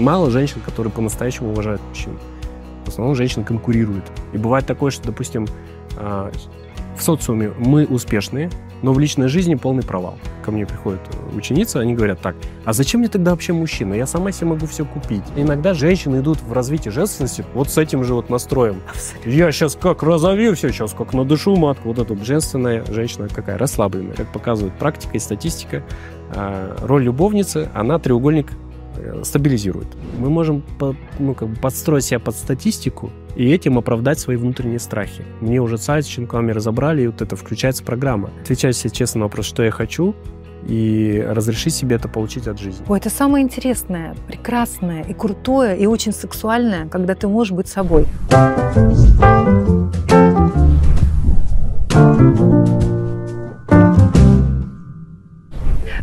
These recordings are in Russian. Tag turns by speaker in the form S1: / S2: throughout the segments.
S1: Мало женщин, которые по-настоящему уважают мужчин. В основном женщины конкурируют. И бывает такое, что, допустим, а, в социуме мы успешные, но в личной жизни полный провал. Ко мне приходят ученицы, они говорят так, а зачем мне тогда вообще мужчина? Я сама себе могу все купить. Иногда женщины идут в развитие женственности вот с этим же вот настроем. Я сейчас как разовью все, сейчас как надышу матку. Вот эта женственная женщина какая, расслабленная. Как показывает практика и статистика, а, роль любовницы, она треугольник Э, стабилизирует. Мы можем под, ну, как бы подстроить себя под статистику и этим оправдать свои внутренние страхи. Мне уже сайт с щенками разобрали, и вот это включается программа. Отвечаю себе честно на вопрос, что я хочу, и разреши себе это получить от жизни.
S2: Ой, это самое интересное, прекрасное и крутое, и очень сексуальное, когда ты можешь быть собой.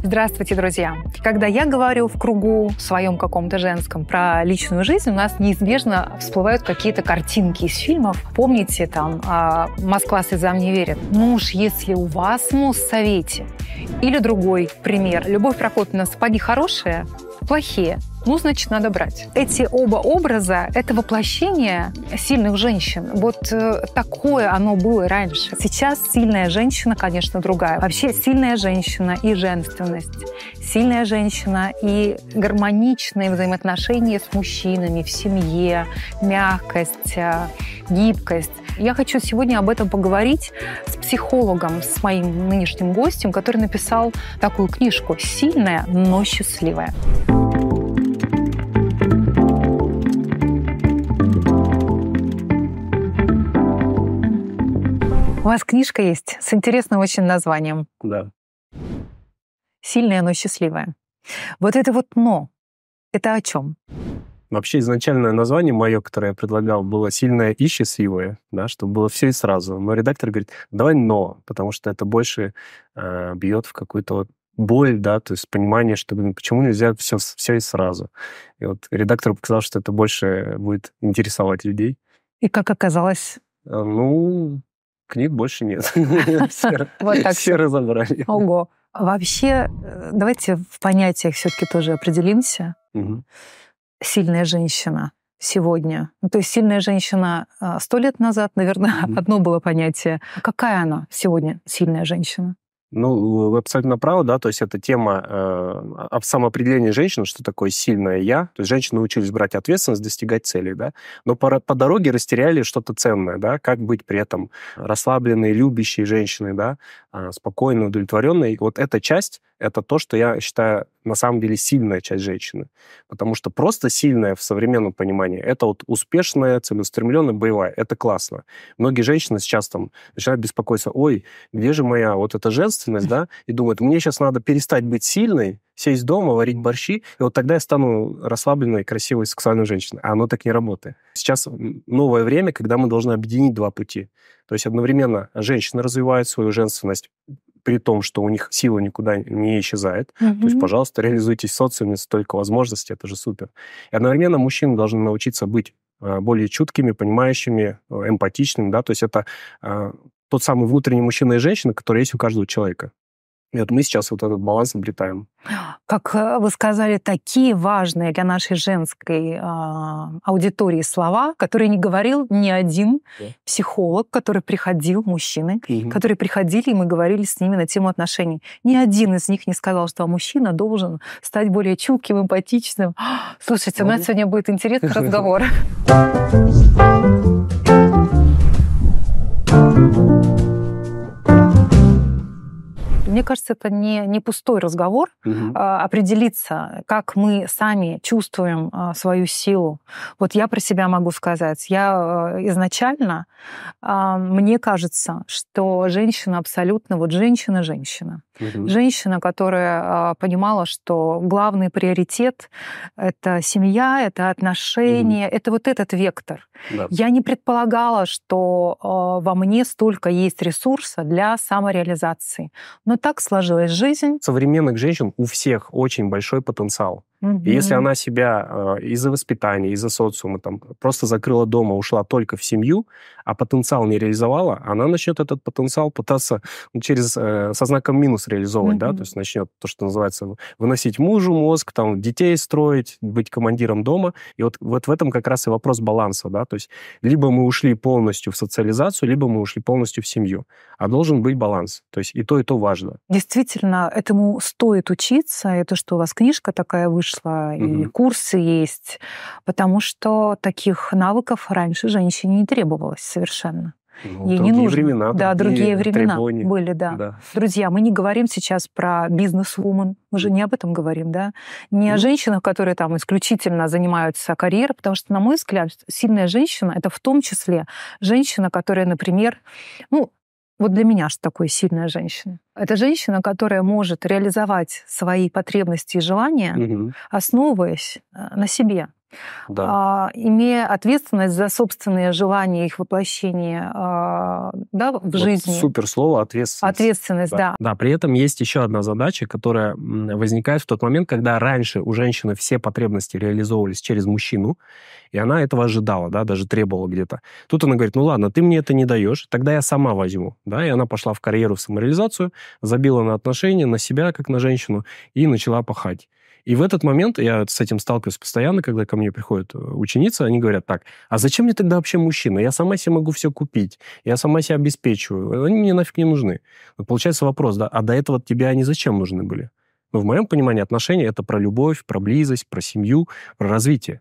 S2: Здравствуйте, друзья! Когда я говорю в кругу в своем каком-то женском про личную жизнь, у нас неизбежно всплывают какие-то картинки из фильмов. Помните там а, «Москва слезам не верит». Ну уж если у вас муж в совете. Или другой пример. Любовь Прокопина «Сапоги хорошие, плохие» ну, значит, надо брать. Эти оба образа – это воплощение сильных женщин. Вот э, такое оно было раньше. Сейчас сильная женщина, конечно, другая. Вообще сильная женщина и женственность, сильная женщина и гармоничные взаимоотношения с мужчинами в семье, мягкость, э, гибкость. Я хочу сегодня об этом поговорить с психологом, с моим нынешним гостем, который написал такую книжку «Сильная, но счастливая». У вас книжка есть с интересным очень названием. Да. Сильное, но счастливое. Вот это вот «но». Это о чем?
S1: Вообще изначальное название мое, которое я предлагал, было «Сильное и счастливое», да, чтобы было все и сразу. Но редактор говорит, давай «но», потому что это больше э, бьет в какую-то вот боль, да, то есть понимание, что, блин, почему нельзя все, все и сразу. И вот редактор показалось, что это больше будет интересовать людей.
S2: И как оказалось?
S1: Э, ну, Книг больше нет. Вот так Все разобрали.
S2: Ого. Вообще, э, давайте в понятиях все-таки тоже определимся. Сильная женщина сегодня. Ну, то есть сильная женщина а, сто лет назад, наверное, одно было понятие. Какая она сегодня сильная женщина?
S1: Ну, вы абсолютно правы, да, то есть это тема э, самоопределения женщин, что такое сильное «я». То есть женщины учились брать ответственность, достигать целей, да, но по, по дороге растеряли что-то ценное, да, как быть при этом расслабленной, любящей женщиной, да, э, спокойной, удовлетворенной. Вот эта часть это то, что я считаю на самом деле сильная часть женщины. Потому что просто сильная в современном понимании это вот успешная, целеустремленная, боевая. Это классно. Многие женщины сейчас там начинают беспокоиться, ой, где же моя вот эта женственность, да? И думают, мне сейчас надо перестать быть сильной, сесть дома, варить борщи, и вот тогда я стану расслабленной, красивой, сексуальной женщиной. А оно так не работает. Сейчас новое время, когда мы должны объединить два пути. То есть одновременно женщина развивает свою женственность, при том, что у них сила никуда не исчезает. Mm-hmm. То есть, пожалуйста, реализуйтесь в социуме, столько возможностей, это же супер. И одновременно мужчины должны научиться быть э, более чуткими, понимающими, э, эмпатичными, да, то есть это э, тот самый внутренний мужчина и женщина, который есть у каждого человека. И вот мы сейчас вот этот баланс обретаем.
S2: Как э, вы сказали, такие важные для нашей женской э, аудитории слова, которые не говорил ни один yeah. психолог, который приходил, мужчины, mm которые приходили, и мы говорили с ними на тему отношений. Ни один из них не сказал, что мужчина должен стать более чутким, эмпатичным. Слушайте, у нас ну. сегодня будет интересный разговор. Мне кажется, это не, не пустой разговор. Угу. Определиться, как мы сами чувствуем а, свою силу. Вот я про себя могу сказать. Я а, изначально, мне кажется, что женщина абсолютно, вот женщина-женщина. Угу. Женщина, которая понимала, что главный приоритет — это семья, это отношения, угу. это вот этот вектор. Да. Я не предполагала, что во мне столько есть ресурса для самореализации. Но так сложилась жизнь.
S1: Современных женщин у всех очень большой потенциал. Угу. И если она себя э, из-за воспитания, из-за социума там просто закрыла дома, ушла только в семью, а потенциал не реализовала, она начнет этот потенциал пытаться ну, через э, со знаком минус реализовывать, угу. да, то есть начнет то, что называется, выносить мужу мозг, там детей строить, быть командиром дома. И вот вот в этом как раз и вопрос баланса, да, то есть либо мы ушли полностью в социализацию, либо мы ушли полностью в семью, а должен быть баланс, то есть и то и то важно.
S2: Действительно, этому стоит учиться, это что у вас книжка такая вышла вышла, угу. и курсы есть, потому что таких навыков раньше женщине не требовалось совершенно. Ну, Ей другие не нужно. времена. Да, другие, другие времена требования. были, да. да. Друзья, мы не говорим сейчас про бизнес-вумен, мы же не об этом говорим, да. Не mm. о ну. женщинах, которые там исключительно занимаются карьерой, потому что, на мой взгляд, сильная женщина — это в том числе женщина, которая, например, ну, вот для меня что такое сильная женщина? Это женщина, которая может реализовать свои потребности и желания, угу. основываясь э, на себе да. А, имея ответственность за собственные желания, их воплощение а, да, в вот жизни. Супер
S1: слово ответственность.
S2: Ответственность, да. да.
S1: Да, при этом есть еще одна задача, которая возникает в тот момент, когда раньше у женщины все потребности реализовывались через мужчину, и она этого ожидала, да, даже требовала где-то. Тут она говорит, ну ладно, ты мне это не даешь, тогда я сама возьму, да, и она пошла в карьеру, в самореализацию, забила на отношения, на себя, как на женщину, и начала пахать. И в этот момент я с этим сталкиваюсь постоянно, когда ко мне приходят э, ученицы, они говорят так, а зачем мне тогда вообще мужчина? Я сама себе могу все купить, я сама себя обеспечиваю, они мне нафиг не нужны. Вот получается вопрос, да, а до этого тебе они зачем нужны были? Но ну, в моем понимании отношения это про любовь, про близость, про семью, про развитие.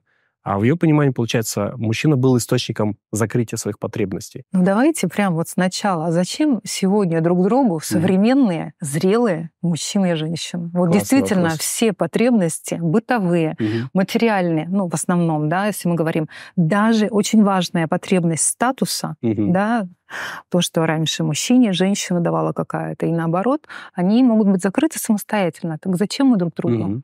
S1: А в ее понимании, получается, мужчина был источником закрытия своих потребностей.
S2: Ну давайте прям вот сначала. А зачем сегодня друг другу современные, mm зрелые мужчины и женщины? Вот Классный действительно вопрос. все потребности бытовые, mm-hmm. материальные, ну в основном, да, если мы говорим, даже очень важная потребность статуса, mm-hmm. да, то, что раньше мужчине женщина давала какая-то, и наоборот, они могут быть закрыты самостоятельно. Так зачем мы друг другу? Mm-hmm.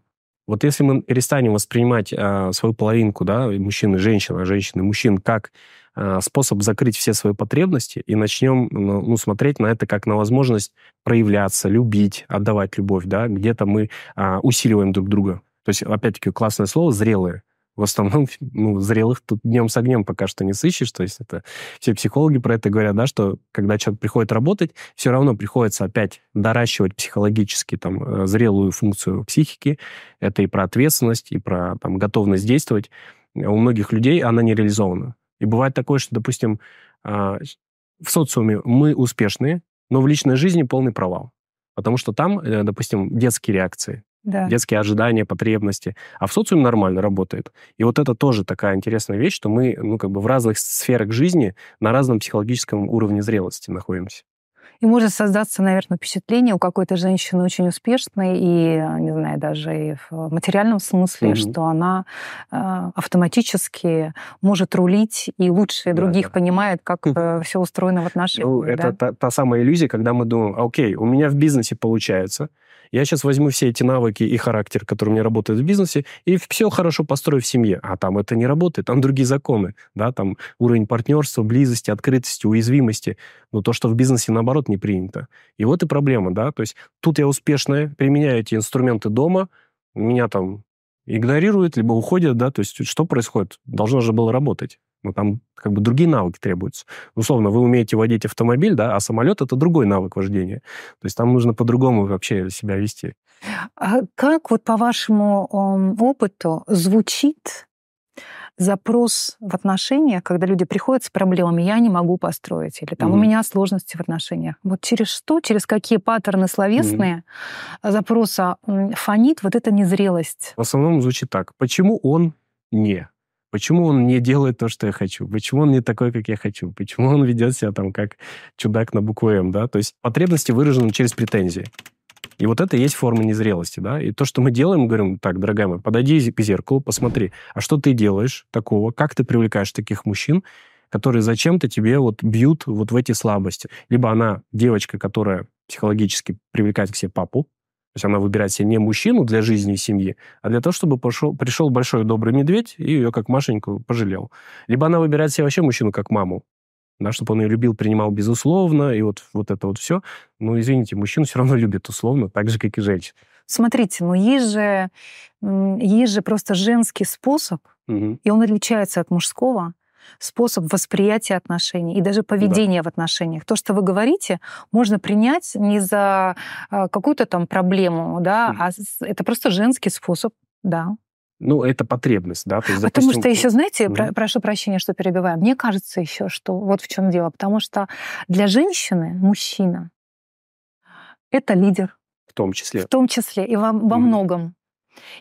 S1: Вот если мы перестанем воспринимать э, свою половинку, да, мужчин и женщин, а женщин и мужчин, как э, способ закрыть все свои потребности и начнем ну, ну, смотреть на это как на возможность проявляться, любить, отдавать любовь, да, где-то мы э, усиливаем друг друга. То есть, опять-таки, классное слово «зрелые» в основном ну, зрелых тут днем с огнем пока что не сыщешь. То есть это все психологи про это говорят, да, что когда человек приходит работать, все равно приходится опять доращивать психологически там э, зрелую функцию психики. Это и про ответственность, и про там, готовность действовать. У многих людей она не реализована. И бывает такое, что, допустим, а, в социуме мы успешные, но в личной жизни полный провал. Потому что там, э, допустим, детские реакции, да. детские ожидания, потребности. А в социуме нормально работает. И вот это тоже такая интересная вещь, что мы ну, как бы в разных сферах жизни на разном психологическом уровне зрелости находимся.
S2: И может создаться, наверное, впечатление у какой-то женщины очень успешной и, а, не знаю, даже и в материальном смысле, mm-hmm. что она э, автоматически может рулить и лучше да, других да. понимает, как хм. э, все устроено в ну, отношениях. Ну, да? это та,
S1: та самая иллюзия, когда мы думаем, окей, у меня в бизнесе получается, я сейчас возьму все эти навыки и характер, который у меня работает в бизнесе, и все хорошо построю в семье. А там это не работает, там другие законы, да, там уровень партнерства, близости, открытости, уязвимости. Но то, что в бизнесе, наоборот, не принято. И вот и проблема, да, то есть тут я успешно применяю эти инструменты дома, меня там игнорируют, либо уходят, да, то есть что происходит? Должно же было работать. Ну, там как бы другие навыки требуются. Условно, вы умеете водить автомобиль, да, а самолет — это другой навык вождения. То есть там нужно по-другому вообще себя вести.
S2: А как вот по вашему эм, опыту звучит запрос в отношениях, когда люди приходят с проблемами, я не могу построить, или там mm у меня сложности в отношениях. Вот через что, через какие паттерны словесные mm запроса фонит вот эта незрелость?
S1: В основном звучит так. Почему он не? Почему он не делает то, что я хочу? Почему он не такой, как я хочу? Почему он ведет себя там как чудак на букву М, да? То есть потребности выражены через претензии. И вот это и есть форма незрелости, да? И то, что мы делаем, говорим, так, дорогая моя, подойди к зеркалу, посмотри, а что ты делаешь такого, как ты привлекаешь таких мужчин, которые зачем-то тебе вот бьют вот в эти слабости. Либо она девочка, которая психологически привлекает к себе папу, то есть она выбирает себе не мужчину для жизни и семьи, а для того, чтобы пошел, пришел большой добрый медведь и ее как Машеньку пожалел. Либо она выбирает себе вообще мужчину как маму, да, чтобы он ее любил, принимал безусловно, и вот, вот это вот все. ну извините, мужчину все равно любит условно, так же, как и
S2: женщин. Смотрите, ну есть же, есть же просто женский способ, угу. и он отличается от мужского способ восприятия отношений и даже поведения да. в отношениях. То, что вы говорите, можно принять не за а, какую-то там проблему, да, mm. а это просто женский способ, да.
S1: Ну, это потребность, да. То есть, допустим... Потому что еще, знаете, mm. про-
S2: прошу прощения, что перебиваю. Мне кажется еще, что вот в чем дело. Потому что для женщины мужчина это лидер.
S1: В том числе. В
S2: том числе и во, во mm. многом.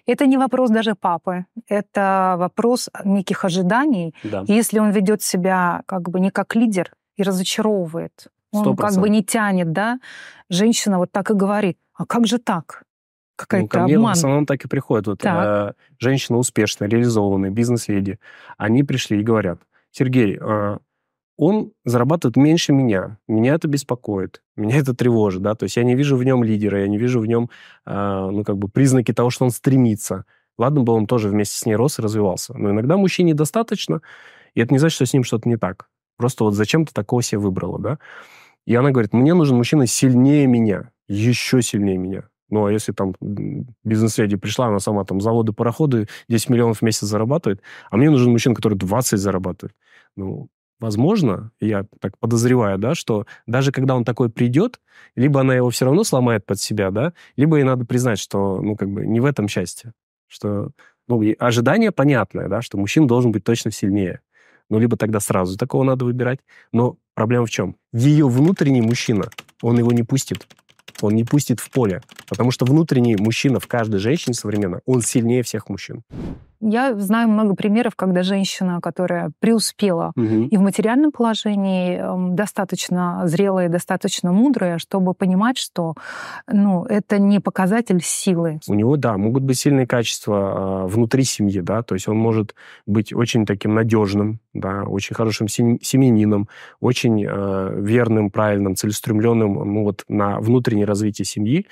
S2: Это не вопрос даже папы, это вопрос неких ожиданий. Да. Если он ведет себя как бы не как лидер и разочаровывает, 100%. он как бы не тянет, да, женщина вот так и говорит, а как же так? Какая-то ну, ко мне обман. в основном
S1: так и приходят. Вот, так. Э, женщины успешные, реализованные, бизнес-леди, они пришли и говорят, Сергей, э, он зарабатывает меньше меня. Меня это беспокоит, меня это тревожит, да, то есть я не вижу в нем лидера, я не вижу в нем, э, ну, как бы признаки того, что он стремится. Ладно бы он тоже вместе с ней рос и развивался, но иногда мужчине достаточно, и это не значит, что с ним что-то не так. Просто вот зачем ты такого себе выбрала, да? И она говорит, мне нужен мужчина сильнее меня, еще сильнее меня. Ну, а если там бизнес-леди пришла, она сама там заводы, пароходы 10 миллионов в месяц зарабатывает, а мне нужен мужчина, который 20 зарабатывает. Ну, возможно, я так подозреваю, да, что даже когда он такой придет, либо она его все равно сломает под себя, да, либо ей надо признать, что, ну, как бы, не в этом счастье, что, ну, ожидание понятное, да, что мужчина должен быть точно сильнее, ну, либо тогда сразу такого надо выбирать, но проблема в чем? Ее внутренний мужчина, он его не пустит, он не пустит в поле, потому что внутренний мужчина в каждой женщине современно, он сильнее всех мужчин.
S2: Я знаю много примеров, когда женщина, которая преуспела угу. и в материальном положении, эм, достаточно зрелая, достаточно мудрая, чтобы понимать, что ну, это не показатель силы.
S1: У него, да, могут быть сильные качества а, внутри семьи, да, то есть он может быть очень таким надежным, да, очень хорошим семенином, очень э, верным, правильным, целеустремленным ну, вот, на внутреннее развитие семьи,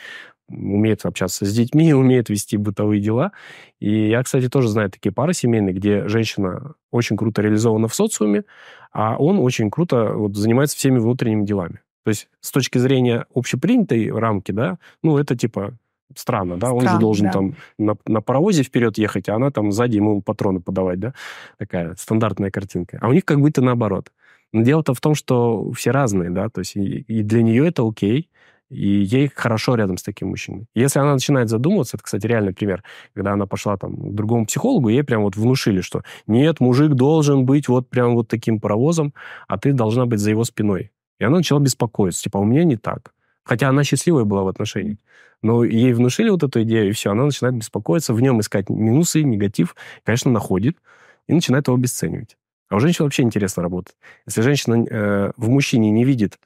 S1: умеет общаться с детьми, умеет вести бытовые дела. И я, кстати, тоже знаю такие пары семейные, где женщина очень круто реализована в социуме, а он очень круто вот, занимается всеми внутренними делами. То есть с точки зрения общепринятой рамки, да, ну, это типа странно, да, Стран, он же должен да. там на, на паровозе вперед ехать, а она там сзади ему патроны подавать, да, такая стандартная картинка. А у них как будто наоборот. Но дело-то в том, что все разные, да, то есть и, и для нее это окей, и ей хорошо рядом с таким мужчиной. Если она начинает задумываться, это, кстати, реальный пример, когда она пошла там к другому психологу, ей прям вот внушили, что нет, мужик должен быть вот прям вот таким паровозом, а ты должна быть за его спиной. И она начала беспокоиться, типа, «А у меня не так. Хотя она счастливая была в отношениях. Но ей внушили вот эту идею, и все, она начинает беспокоиться, в нем искать минусы, негатив, конечно, находит, и начинает его обесценивать. А у женщин вообще интересно работать. Если женщина э, в мужчине не видит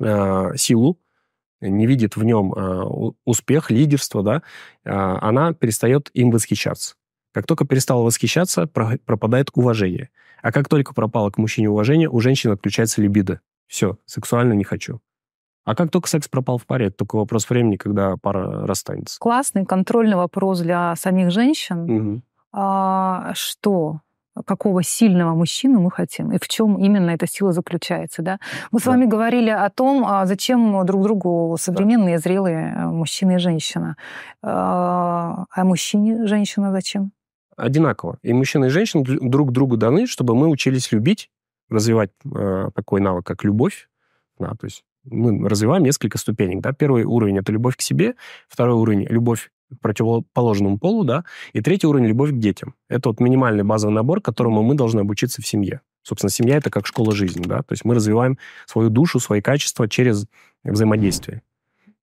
S1: э, силу, не видит в нем а, успех, лидерство, да, а, она перестает им восхищаться. Как только перестала восхищаться, пропадает уважение. А как только пропало к мужчине уважение, у женщины отключается либидо. Все, сексуально не хочу. А как только секс пропал в паре, это только вопрос времени, когда пара
S2: расстанется. Классный контрольный вопрос для самих женщин. Угу. А, что? какого сильного мужчину мы хотим и в чем именно эта сила заключается. Да? Мы с да. вами говорили о том, а, зачем друг другу современные, да. зрелые э, мужчина и женщина. А, а мужчине женщина зачем?
S1: Одинаково. И мужчина и женщина друг другу даны, чтобы мы учились любить, развивать э, такой навык, как любовь. Да, то есть мы развиваем несколько ступенек. Да? Первый уровень – это любовь к себе. Второй уровень – любовь противоположному полу, да. И третий уровень – любовь к детям. Это вот минимальный базовый набор, которому мы должны обучиться в семье. Собственно, семья – это как школа жизни, да. То есть мы развиваем свою душу, свои качества через взаимодействие.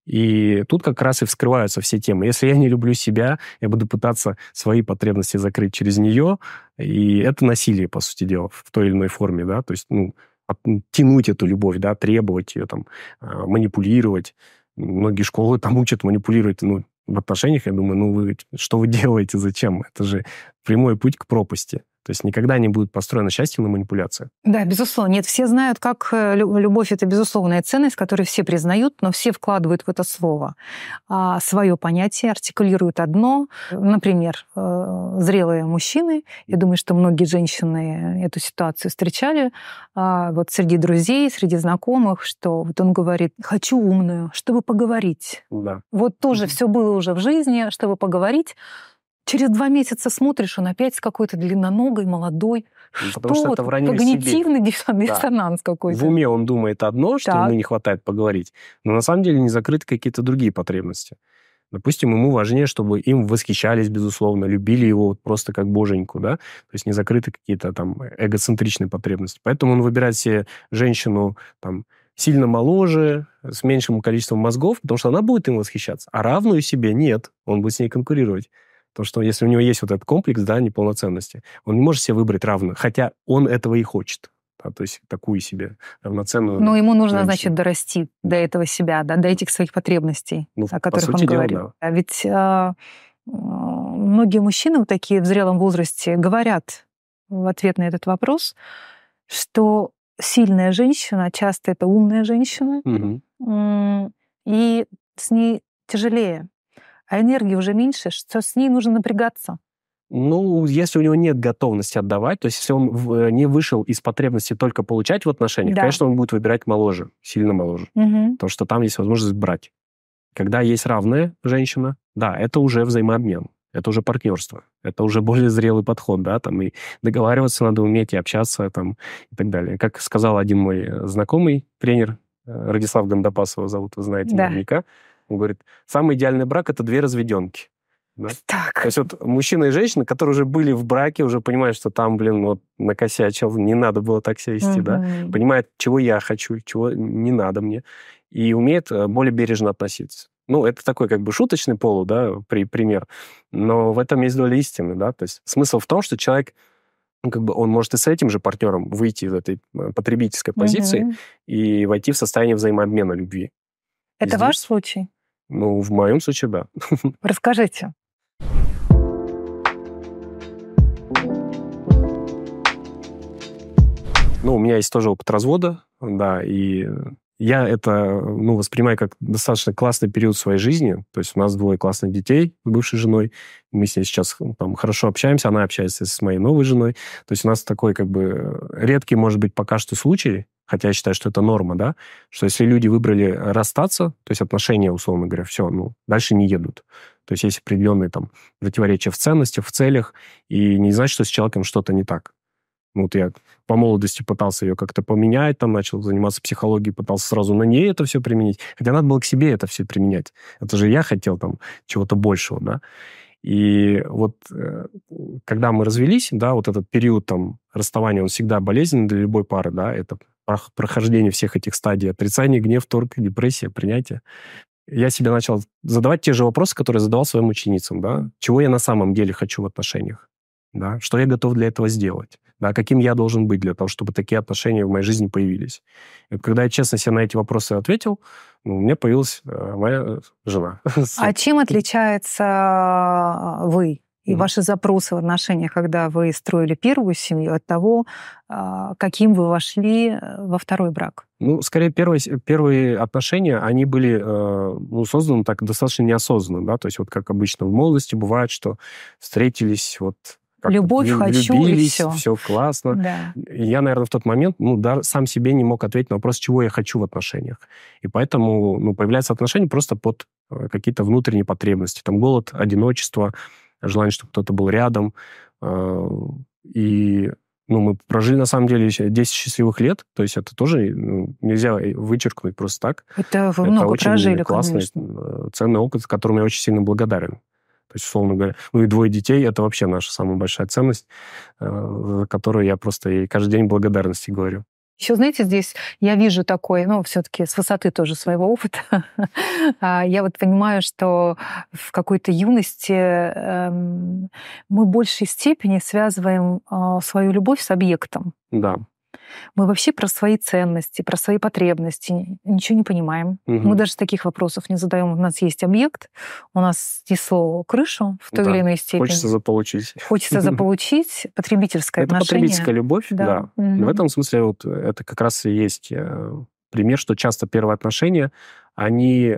S1: И тут как раз и вскрываются все темы. Если я не люблю себя, я буду пытаться свои потребности закрыть через нее, и это насилие, по сути дела, в той или иной форме, да, то есть, ну, ну тянуть эту любовь, да, требовать ее, там, а, манипулировать. Многие школы там учат манипулировать, ну, в отношениях, я думаю, ну вы что вы делаете, зачем? Это же прямой путь к пропасти. То есть никогда не будет построена счастье на манипуляции.
S2: Да, безусловно. Нет, все знают, как э, любовь — это безусловная ценность, которую все признают, но все вкладывают в это слово а свое понятие, артикулируют одно. Например, э, зрелые мужчины, я думаю, что многие женщины эту ситуацию встречали, а вот среди друзей, среди знакомых, что вот он говорит, хочу умную, чтобы поговорить. Да. Вот тоже mm-hmm. все было уже в жизни, чтобы поговорить. Через два месяца смотришь, он опять с какой-то длинноногой, молодой. Ну, что что вот, это вранье когнитивный себе. диссонанс да. какой-то. В уме
S1: он думает одно, что так. ему не хватает поговорить, но на самом деле не закрыты какие-то другие потребности. Допустим, ему важнее, чтобы им восхищались, безусловно, любили его вот просто как боженьку, да? То есть не закрыты какие-то там эгоцентричные потребности. Поэтому он выбирает себе женщину там сильно моложе, с меньшим количеством мозгов, потому что она будет им восхищаться, а равную себе нет, он будет с ней конкурировать. То, что если у него есть вот этот комплекс, да, неполноценности, он не может себе выбрать равную, хотя он этого и хочет. Да, то есть такую себе равноценную. Но ну, ему нужно, женщину. значит,
S2: дорасти до этого себя, да, до этих своих потребностей, ну, о которых по сути он дела, говорил. Да. А ведь а, многие мужчины вот такие в зрелом возрасте говорят в ответ на этот вопрос, что сильная женщина, часто это умная женщина, угу. и с ней тяжелее а энергии уже меньше, что с ней нужно напрягаться.
S1: Ну, если у него нет готовности отдавать, то есть если он э, не вышел из потребности только получать в отношениях, да. конечно, он будет выбирать моложе, сильно моложе, угу. потому что там есть возможность брать. Когда есть равная женщина, да, это уже взаимообмен, это уже партнерство, это уже более зрелый подход, да, там и договариваться надо уметь, и общаться там и так далее. Как сказал один мой э, знакомый тренер, э, Радислав Гандапасова зовут, вы знаете да. наверняка, он говорит, самый идеальный брак – это две разведенки. Да? Так. То есть вот мужчина и женщина, которые уже были в браке, уже понимают, что там, блин, вот накосячил, не надо было так себя вести, угу. да? Понимает, чего я хочу, чего не надо мне. И умеет э, более бережно относиться. Ну, это такой как бы шуточный полу, да, при, пример. Но в этом есть доля истины, да. То есть смысл в том, что человек ну, как бы он может и с этим же партнером выйти из этой э, потребительской позиции угу. и войти в состояние взаимообмена любви.
S2: Это и ваш здесь... случай?
S1: Ну, в моем случае, да.
S2: Расскажите.
S1: Ну, у меня есть тоже опыт развода, да, и я это ну, воспринимаю как достаточно классный период своей жизни. То есть у нас двое классных детей с бывшей женой. Мы с ней сейчас там, хорошо общаемся, она общается с моей новой женой. То есть у нас такой как бы редкий, может быть, пока что случай, хотя я считаю, что это норма, да, что если люди выбрали э, расстаться, то есть отношения, условно говоря, все, ну, дальше не едут. То есть есть определенные там противоречия в ценностях, в целях, и не значит, что с человеком что-то не так. Ну, вот я по молодости пытался ее как-то поменять, там начал заниматься психологией, пытался сразу на ней это все применить. Хотя надо было к себе это все применять. Это же я хотел там чего-то большего, да. И вот э, когда мы развелись, да, вот этот период там расставания, он всегда болезненный для любой пары, да, это прохождение всех этих стадий, отрицание, гнев, торг, депрессия, принятие. Я себе начал задавать те же вопросы, которые задавал своим ученицам, да, чего я на самом деле хочу в отношениях, да, что я готов для этого сделать да, каким я должен быть для того, чтобы такие отношения в моей жизни появились. И вот, когда я честно себе на эти вопросы ответил, ну, у меня появилась э, моя э, жена.
S2: А чем отличается а, вы и mm-hmm. ваши запросы в отношениях, когда вы строили первую семью, от того, а, каким вы вошли э, во второй брак? Ну,
S1: скорее, первые, первые отношения, они были ну, созданы так достаточно неосознанно, да, то есть вот как обычно в молодости бывает, что встретились вот
S2: как Любовь лю- хочу и все. все
S1: классно. Да. Я, наверное, в тот момент ну, да, сам себе не мог ответить на вопрос, чего я хочу в отношениях. И поэтому ну, появляются отношения просто под э, какие-то внутренние потребности. Там голод, одиночество, желание, чтобы кто-то был рядом. Э, и ну, мы прожили, на самом деле, 10 счастливых лет. То есть это тоже ну, нельзя вычеркнуть просто так.
S2: Это вы это много очень прожили, классный, конечно.
S1: Э, ценный опыт, которому я очень сильно благодарен. То есть, условно говоря, ну и двое детей — это вообще наша самая большая ценность, э, за которую я просто ей каждый день благодарности говорю.
S2: Еще, знаете, здесь я вижу такое, ну, все-таки с высоты тоже своего опыта, а, я вот понимаю, что в какой-то юности эм, мы в большей степени связываем а, свою любовь с объектом. Да. Мы вообще про свои ценности, про свои потребности ничего не понимаем. Угу. Мы даже таких вопросов не задаем. У нас есть объект, у нас снесло крышу в той да. или иной степени. Хочется
S1: заполучить. Хочется
S2: заполучить потребительское это отношение. Это потребительская любовь, да. да. Угу. В
S1: этом смысле вот э, это как раз и есть э, пример, что часто первые отношения, они э,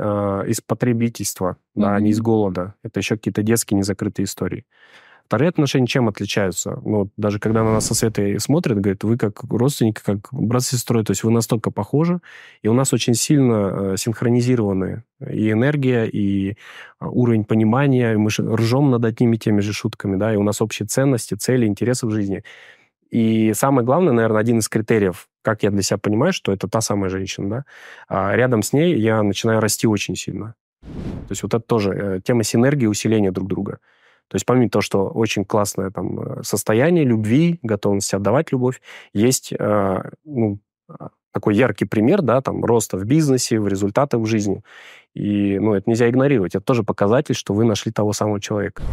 S1: из потребительства, mm-hmm. да, они из голода. Это еще какие-то детские незакрытые истории. Вторые отношения чем отличаются? Ну, даже когда на нас со Светой смотрят, говорит, вы как родственники, как брат с сестрой, то есть вы настолько похожи, и у нас очень сильно э, синхронизированы и энергия, и а, уровень понимания, и мы ржем над одними теми же шутками, да, и у нас общие ценности, цели, интересы в жизни. И самое главное, наверное, один из критериев, как я для себя понимаю, что это та самая женщина, да, а рядом с ней я начинаю расти очень сильно. То есть вот это тоже э, тема синергии, усиления друг друга. То есть помимо того, что очень классное там э, состояние любви, готовность отдавать любовь, есть э, ну, такой яркий пример, да, там, роста в бизнесе, в результатах в жизни. И, ну, это нельзя игнорировать. Это тоже показатель, что вы нашли того самого человека.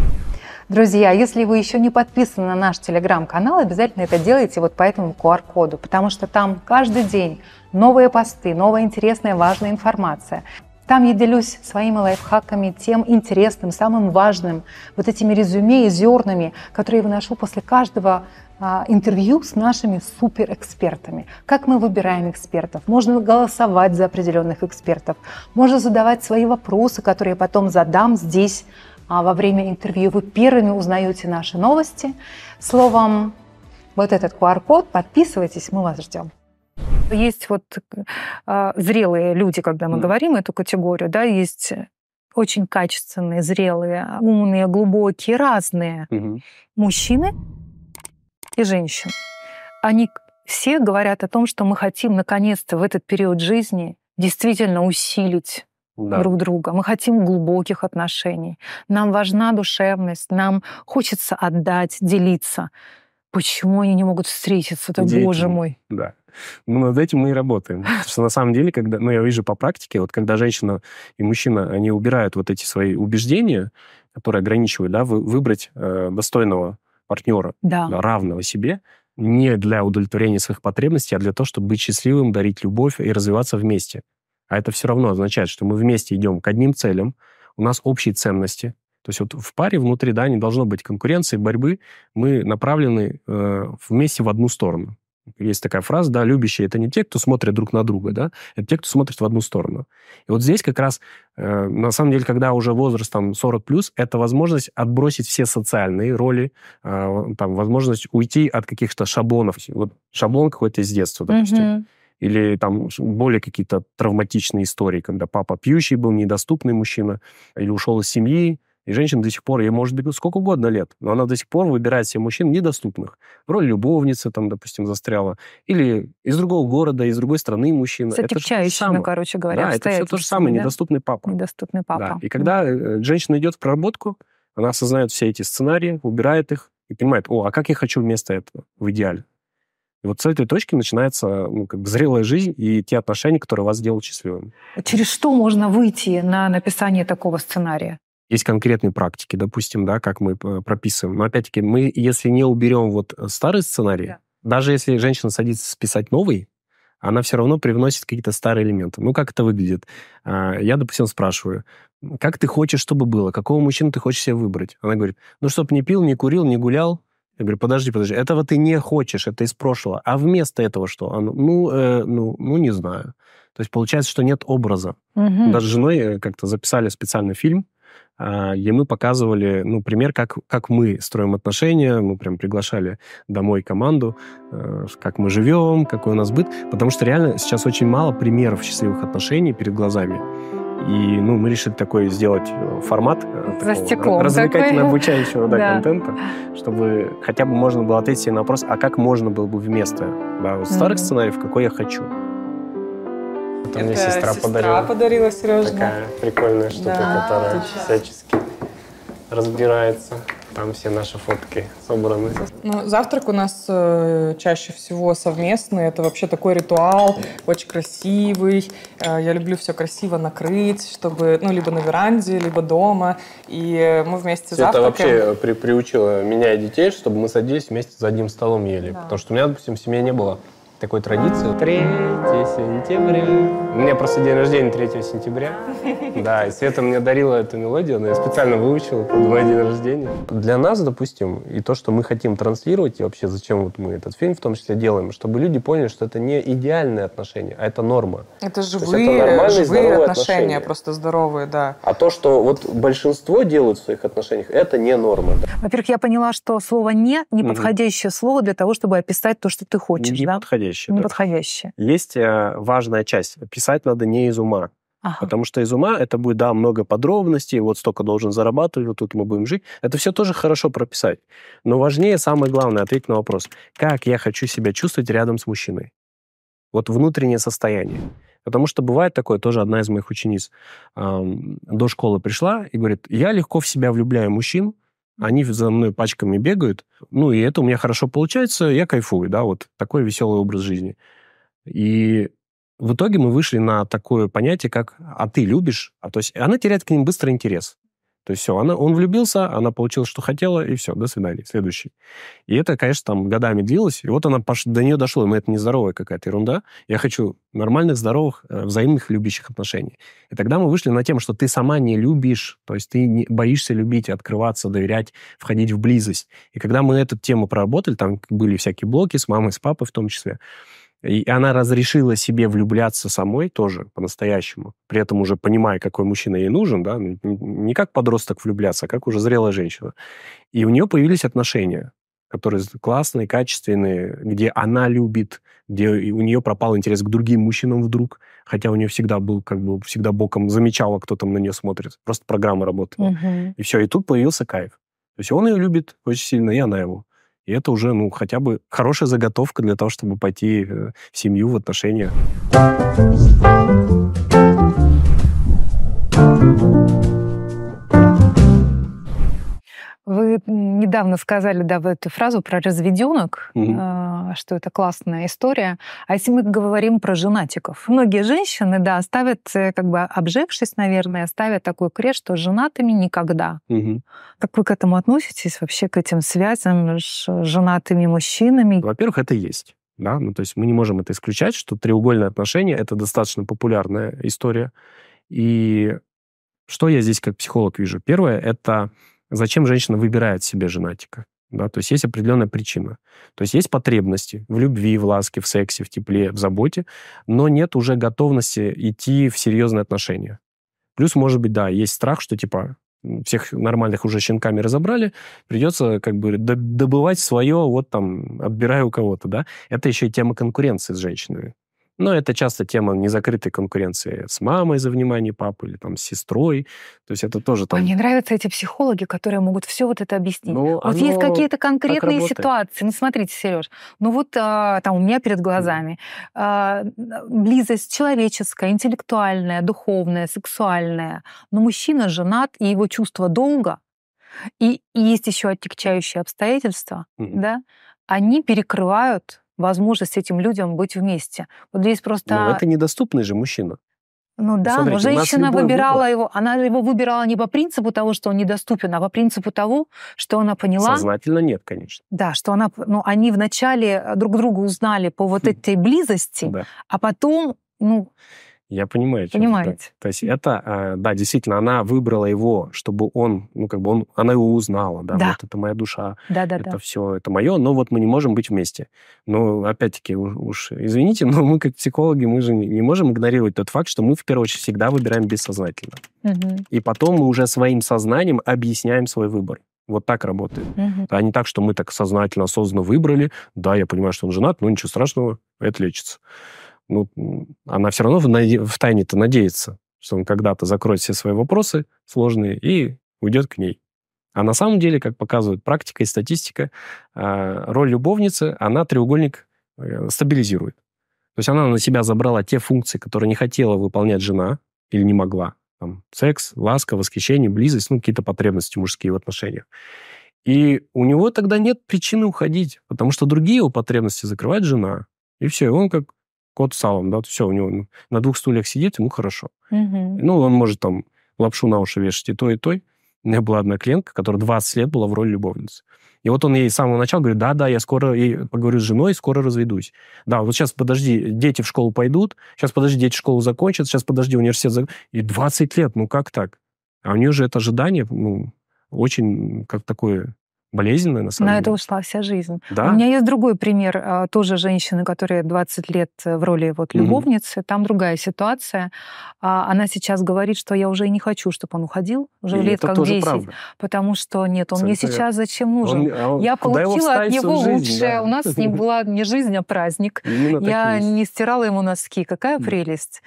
S2: Друзья, если вы еще не подписаны на наш телеграм-канал, обязательно это делайте вот по этому QR-коду, потому что там каждый день новые посты, новая интересная, важная информация. Там я делюсь своими лайфхаками, тем интересным, самым важным, вот этими резюме и зернами, которые я выношу после каждого а, интервью с нашими суперэкспертами. Как мы выбираем экспертов? Можно голосовать за определенных экспертов. Можно задавать свои вопросы, которые я потом задам здесь а, во время интервью. Вы первыми узнаете наши новости. Словом, вот этот QR-код. Подписывайтесь, мы вас ждем. Есть вот э, зрелые люди, когда мы mm. говорим эту категорию, да, есть очень качественные, зрелые, умные, глубокие, разные mm-hmm. мужчины и женщины. Они все говорят о том, что мы хотим наконец-то в этот период жизни действительно усилить да. друг друга. Мы хотим глубоких отношений. Нам важна душевность, нам хочется отдать, делиться. Почему они не могут встретиться? Да, боже мой.
S1: Да. Ну, над этим мы и работаем. Потому что на самом деле, когда, ну, я вижу по практике, вот когда женщина и мужчина, они убирают вот эти свои убеждения, которые ограничивают, да, вы, выбрать э, достойного партнера, да. Да, равного себе, не для удовлетворения своих потребностей, а для того, чтобы быть счастливым, дарить любовь и развиваться вместе. А это все равно означает, что мы вместе идем к одним целям, у нас общие ценности. То есть вот в паре внутри, да, не должно быть конкуренции, борьбы. Мы направлены э, вместе в одну сторону есть такая фраза, да, любящие это не те, кто смотрят друг на друга, да, это те, кто смотрит в одну сторону. И вот здесь как раз, э, на самом деле, когда уже возраст там 40 плюс, это возможность отбросить все социальные роли, э, там, возможность уйти от каких-то шаблонов. Вот шаблон какой-то из детства, допустим. Mm-hmm или там более какие-то травматичные истории, когда папа пьющий был, недоступный мужчина, или ушел из семьи, и женщина до сих пор, ей может быть сколько угодно лет, но она до сих пор выбирает себе мужчин недоступных. В роли любовницы там, допустим, застряла. Или из другого города, из другой страны мужчина. Затепчающими, короче
S2: говоря, Да, это все то же самое, да? недоступный
S1: папа. Недоступный папа. Да. И когда да. Э, женщина идет в проработку, она осознает все эти сценарии, убирает их и понимает, о, а как я хочу вместо этого в идеале? И вот с этой точки начинается ну, как бы зрелая жизнь и те отношения, которые вас делают счастливым.
S2: Через что можно выйти на написание такого сценария?
S1: Есть конкретные практики, допустим, да, как мы э, прописываем. Но опять-таки, мы, если не уберем вот э, старый сценарий, да. даже если женщина садится списать новый, она все равно привносит какие-то старые элементы. Ну, как это выглядит? А, я, допустим, спрашиваю, как ты хочешь, чтобы было? Какого мужчину ты хочешь себе выбрать? Она говорит, ну, чтобы не пил, не курил, не гулял. Я говорю, подожди, подожди, этого ты не хочешь, это из прошлого. А вместо этого что? Она, ну, э, ну, ну, не знаю. То есть получается, что нет образа. Угу. Даже с женой э, как-то записали специальный фильм, где а, мы показывали, ну, пример, как, как мы строим отношения, мы прям приглашали домой команду, э, как мы живем, какой у нас быт, потому что реально сейчас очень мало примеров счастливых отношений перед глазами. И ну, мы решили такой сделать э, формат э, За такого, развлекательно обучающего да, да. контента, чтобы хотя бы можно было ответить себе на вопрос, а как можно было бы вместо да, вот старых mm-hmm. сценариев, какой я хочу. Это, это мне сестра, сестра подарила.
S2: подарила, Сережа. Такая
S1: прикольная штука, да, которая точно. всячески разбирается. Там все наши фотки собраны.
S2: Ну, завтрак у нас э, чаще всего совместный. Это вообще такой ритуал, очень красивый. Э, я люблю все красиво накрыть, чтобы, ну, либо на веранде, либо дома. И э, мы вместе все завтракаем. Это вообще э,
S1: при, приучило меня и детей, чтобы мы садились вместе за одним столом ели. Да. Потому что у меня, допустим, семья не было Такую традицию. 3 сентября. У меня просто день рождения 3 сентября. Да, и Света мне дарила эту мелодию, но я специально выучил под мой день рождения. Для нас, допустим, и то, что мы хотим транслировать, и вообще зачем вот мы этот фильм в том числе делаем, чтобы люди поняли, что это не идеальные отношения, а это норма.
S2: Это живые, это живые отношения, отношения,
S1: просто здоровые, да. А то, что вот большинство делают в своих отношениях, это не норма. Да.
S2: Во-первых, я поняла, что слово «не» — неподходящее угу. слово для того, чтобы описать то, что ты хочешь. Не да? подходящее неподходящее. Неподходящее.
S1: Есть э, важная часть. Писать надо не из ума. Ага. Потому что из ума это будет, да, много подробностей, вот столько должен зарабатывать, вот тут мы будем жить. Это все тоже хорошо прописать. Но важнее, самое главное, ответить на вопрос, как я хочу себя чувствовать рядом с мужчиной. Вот внутреннее состояние. Потому что бывает такое, тоже одна из моих учениц эм, до школы пришла и говорит, я легко в себя влюбляю мужчин, они за мной пачками бегают, ну, и это у меня хорошо получается, я кайфую, да, вот такой веселый образ жизни. И в итоге мы вышли на такое понятие, как «а ты любишь?», а то есть она теряет к ним быстро интерес. То есть все, она, он влюбился, она получила, что хотела, и все, до свидания, следующий. И это, конечно, там годами длилось. И вот она пош... до нее дошло, мы ну, это не здоровая какая-то ерунда. Я хочу нормальных, здоровых, э, взаимных, любящих отношений. И тогда мы вышли на тему, что ты сама не любишь, то есть ты не... боишься любить, открываться, доверять, входить в близость. И когда мы эту тему проработали, там были всякие блоки с мамой, с папой в том числе, и она разрешила себе влюбляться самой тоже по-настоящему, при этом уже понимая, какой мужчина ей нужен, да, не как подросток влюбляться, а как уже зрелая женщина. И у нее появились отношения, которые классные, качественные, где она любит, где у нее пропал интерес к другим мужчинам вдруг, хотя у нее всегда был, как бы, всегда боком замечала, кто там на нее смотрит. Просто программа работала. Угу. И все, и тут появился кайф. То есть он ее любит очень сильно, и она его. И это уже, ну, хотя бы хорошая заготовка для того, чтобы пойти э, в семью, в отношениях.
S2: Вы недавно сказали, да, вы эту фразу про разведенок, угу. э, а, что это классная история. А если мы говорим про женатиков? Многие женщины, да, ставят, э, как бы обжегшись, наверное, ставят такой крест, что женатыми никогда. Угу. Как вы к этому относитесь, вообще к этим связям с женатыми мужчинами? Во-первых, это есть. Да? Ну, то есть мы не можем это исключать, что треугольные отношения — это достаточно
S1: популярная история. И что я здесь как психолог вижу? Первое — это Зачем женщина выбирает себе женатика? Да, то есть есть определенная причина. То есть есть потребности в любви, в ласке, в сексе, в тепле, в заботе, но нет уже готовности идти в серьезные отношения. Плюс, может быть, да, есть страх, что типа всех нормальных уже щенками разобрали, придется как бы добывать свое, вот там, отбирая у кого-то, да. Это еще и тема конкуренции с женщинами. Но это часто тема незакрытой конкуренции с мамой за внимание папы или там с сестрой. То есть это тоже там... Мне нравятся эти
S2: психологи, которые могут все вот это объяснить. Ну, вот есть какие-то конкретные ситуации. Ну, смотрите, Сереж, ну вот а, там у меня перед глазами а, близость человеческая, интеллектуальная, духовная, сексуальная. Но мужчина женат, и его чувство долга, и, и есть еще отягчающие обстоятельства, mm-hmm. да, они перекрывают возможность этим людям быть вместе. Вот здесь просто... Но ну, это
S1: недоступный же мужчина.
S2: Ну да, Смотрите, но женщина выбирала выбор. его, она его выбирала не по принципу того, что он недоступен, а по принципу того, что она поняла.
S1: Сознательно нет, конечно.
S2: Да, что она, ну, они вначале э, друг друга узнали по вот хм. этой близости, да. а потом, ну,
S1: я понимаю. Понимаете. Это. То есть это, а, да, действительно, она выбрала его, чтобы он, ну, как бы он, она его узнала, да, да. вот это моя душа, да, да, это да. все, это мое, но вот мы не можем быть вместе. Но, опять-таки, уж, извините, но мы как психологи, мы же не можем игнорировать тот факт, что мы, в первую очередь, всегда выбираем бессознательно. Угу. И потом мы уже своим сознанием объясняем свой выбор. Вот так работает. Угу. А не так, что мы так сознательно, осознанно выбрали. Да, я понимаю, что он женат, но ничего страшного, это лечится ну, она все равно в, наде- в тайне-то надеется, что он когда-то закроет все свои вопросы сложные и уйдет к ней. А на самом деле, как показывает практика и статистика, а, роль любовницы, она треугольник э, стабилизирует. То есть она на себя забрала те функции, которые не хотела выполнять жена или не могла. Там, секс, ласка, восхищение, близость, ну, какие-то потребности мужские в отношениях. И у него тогда нет причины уходить, потому что другие его потребности закрывает жена. И все, и он как кот салом, да, все, у него на двух стульях сидит, ему хорошо. Угу. Ну, он может там лапшу на уши вешать и то, и той. У меня была одна клиентка, которая 20 лет была в роли любовницы. И вот он ей с самого начала говорит, да-да, я скоро я поговорю с женой, скоро разведусь. Да, вот сейчас подожди, дети в школу пойдут, сейчас подожди, дети в школу закончат, сейчас подожди, университет закончат. И 20 лет, ну как так? А у нее же это ожидание, ну, очень как такое болезненная, на самом На
S2: деле. это ушла вся жизнь. Да? У меня есть другой пример, а, тоже женщины, которая 20 лет э, в роли вот любовницы. Угу. Там другая ситуация. А, она сейчас говорит, что я уже и не хочу, чтобы он уходил уже и лет как тоже 10. Правда. Потому что нет, он Цель мне совет. сейчас зачем нужен? Он, а он, я получила от него лучшее. Да. У нас с ним была не жизнь, а праздник. я не стирала ему носки. Какая прелесть.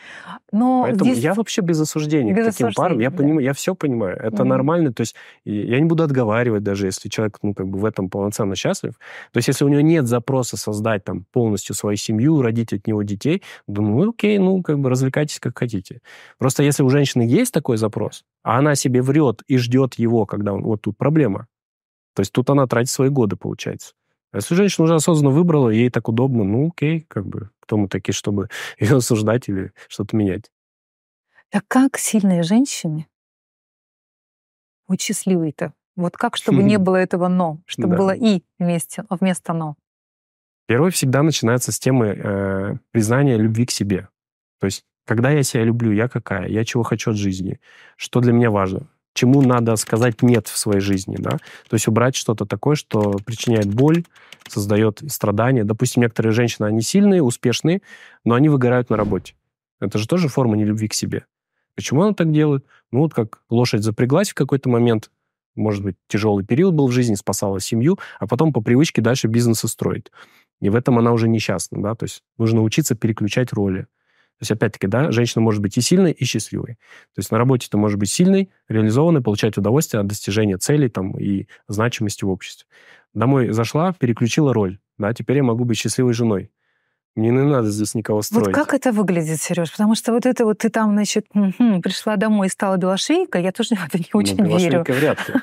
S2: Но Поэтому здесь... я
S1: вообще без осуждения без к таким осуждения, парам. Я, да. понимаю, я все понимаю. Это mm-hmm. нормально. То есть я не буду отговаривать, даже если человек ну, как бы в этом полноценно счастлив. То есть если у него нет запроса создать там полностью свою семью, родить от него детей, думаю, ну, окей, ну как бы развлекайтесь как хотите. Просто если у женщины есть такой запрос, а она себе врет и ждет его, когда он... Вот тут проблема. То есть тут она тратит свои годы, получается. А если женщина уже осознанно выбрала, ей так удобно, ну окей, как бы, кто мы такие, чтобы ее осуждать или что-то менять.
S2: А как сильные женщины, вот счастливые-то, вот как, чтобы не было этого «но», чтобы было «и» вместе, а вместо «но».
S1: Первое всегда начинается с темы э, признания любви к себе. То есть когда я себя люблю, я какая, я чего хочу от жизни, что для меня важно, чему надо сказать нет в своей жизни, да, то есть убрать что-то такое, что причиняет боль, создает страдания. Допустим, некоторые женщины, они сильные, успешные, но они выгорают на работе. Это же тоже форма нелюбви к себе. Почему она так делает? Ну, вот как лошадь запряглась в какой-то момент, может быть, тяжелый период был в жизни, спасала семью, а потом по привычке дальше бизнесы строить. И в этом она уже несчастна, да, то есть нужно учиться переключать роли. То есть, опять-таки, да, женщина может быть и сильной, и счастливой. То есть на работе ты можешь быть сильной, реализованной, получать удовольствие от достижения целей там, и значимости в обществе. Домой зашла, переключила роль. Да, теперь я могу быть счастливой женой. Мне не надо здесь никого строить. Вот как
S2: это выглядит, Сереж? Потому что вот это вот ты там, значит, пришла домой и стала белошейкой, я тоже в это не ну, очень ну, верю. вряд ли.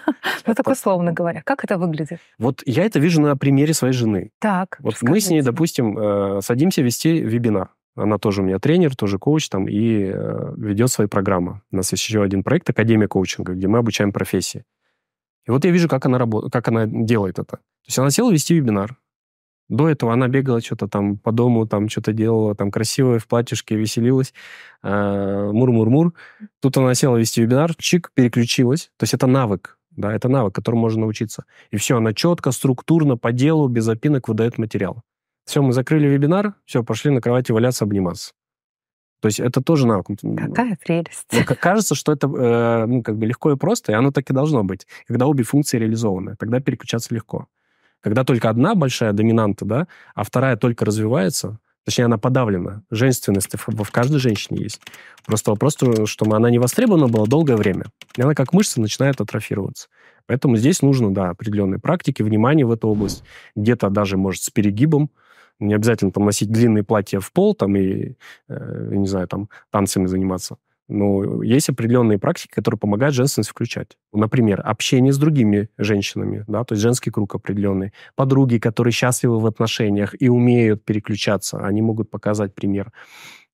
S2: Ну, так условно говоря. Как это выглядит?
S1: Вот я это вижу на примере своей жены. Так, Вот мы с ней, допустим, э, садимся вести вебинар. Она тоже у меня тренер, тоже коуч там и э, ведет свои программы. У нас есть еще один проект Академия коучинга, где мы обучаем профессии. И вот я вижу, как она, работ... как она делает это. То есть она села вести вебинар. До этого она бегала что-то там по дому, там что-то делала, там красивая, в платьишке, веселилась, э, мур-мур-мур. Тут она села вести вебинар, чик, переключилась. То есть это навык, да, это навык, которому можно научиться. И все, она четко, структурно, по делу, без опинок выдает материал. Все, мы закрыли вебинар, все, пошли на кровати валяться, обниматься. То есть это тоже навык. Какая прелесть. Ну, кажется, что это э, ну, как бы легко и просто, и оно так и должно быть. Когда обе функции реализованы, тогда переключаться легко. Когда только одна большая доминанта, да, а вторая только развивается, точнее, она подавлена. Женственность в, каждой женщине есть. Просто вопрос, э, что она не востребована была долгое время. И она как мышца начинает атрофироваться. Поэтому здесь нужно, да, определенные практики, внимание в эту область. Где-то даже, может, с перегибом не обязательно там носить длинные платья в пол там и, э, не знаю, там танцами заниматься. Но есть определенные практики, которые помогают женственность включать. Например, общение с другими женщинами, да, то есть женский круг определенный. Подруги, которые счастливы в отношениях и умеют переключаться, они могут показать пример.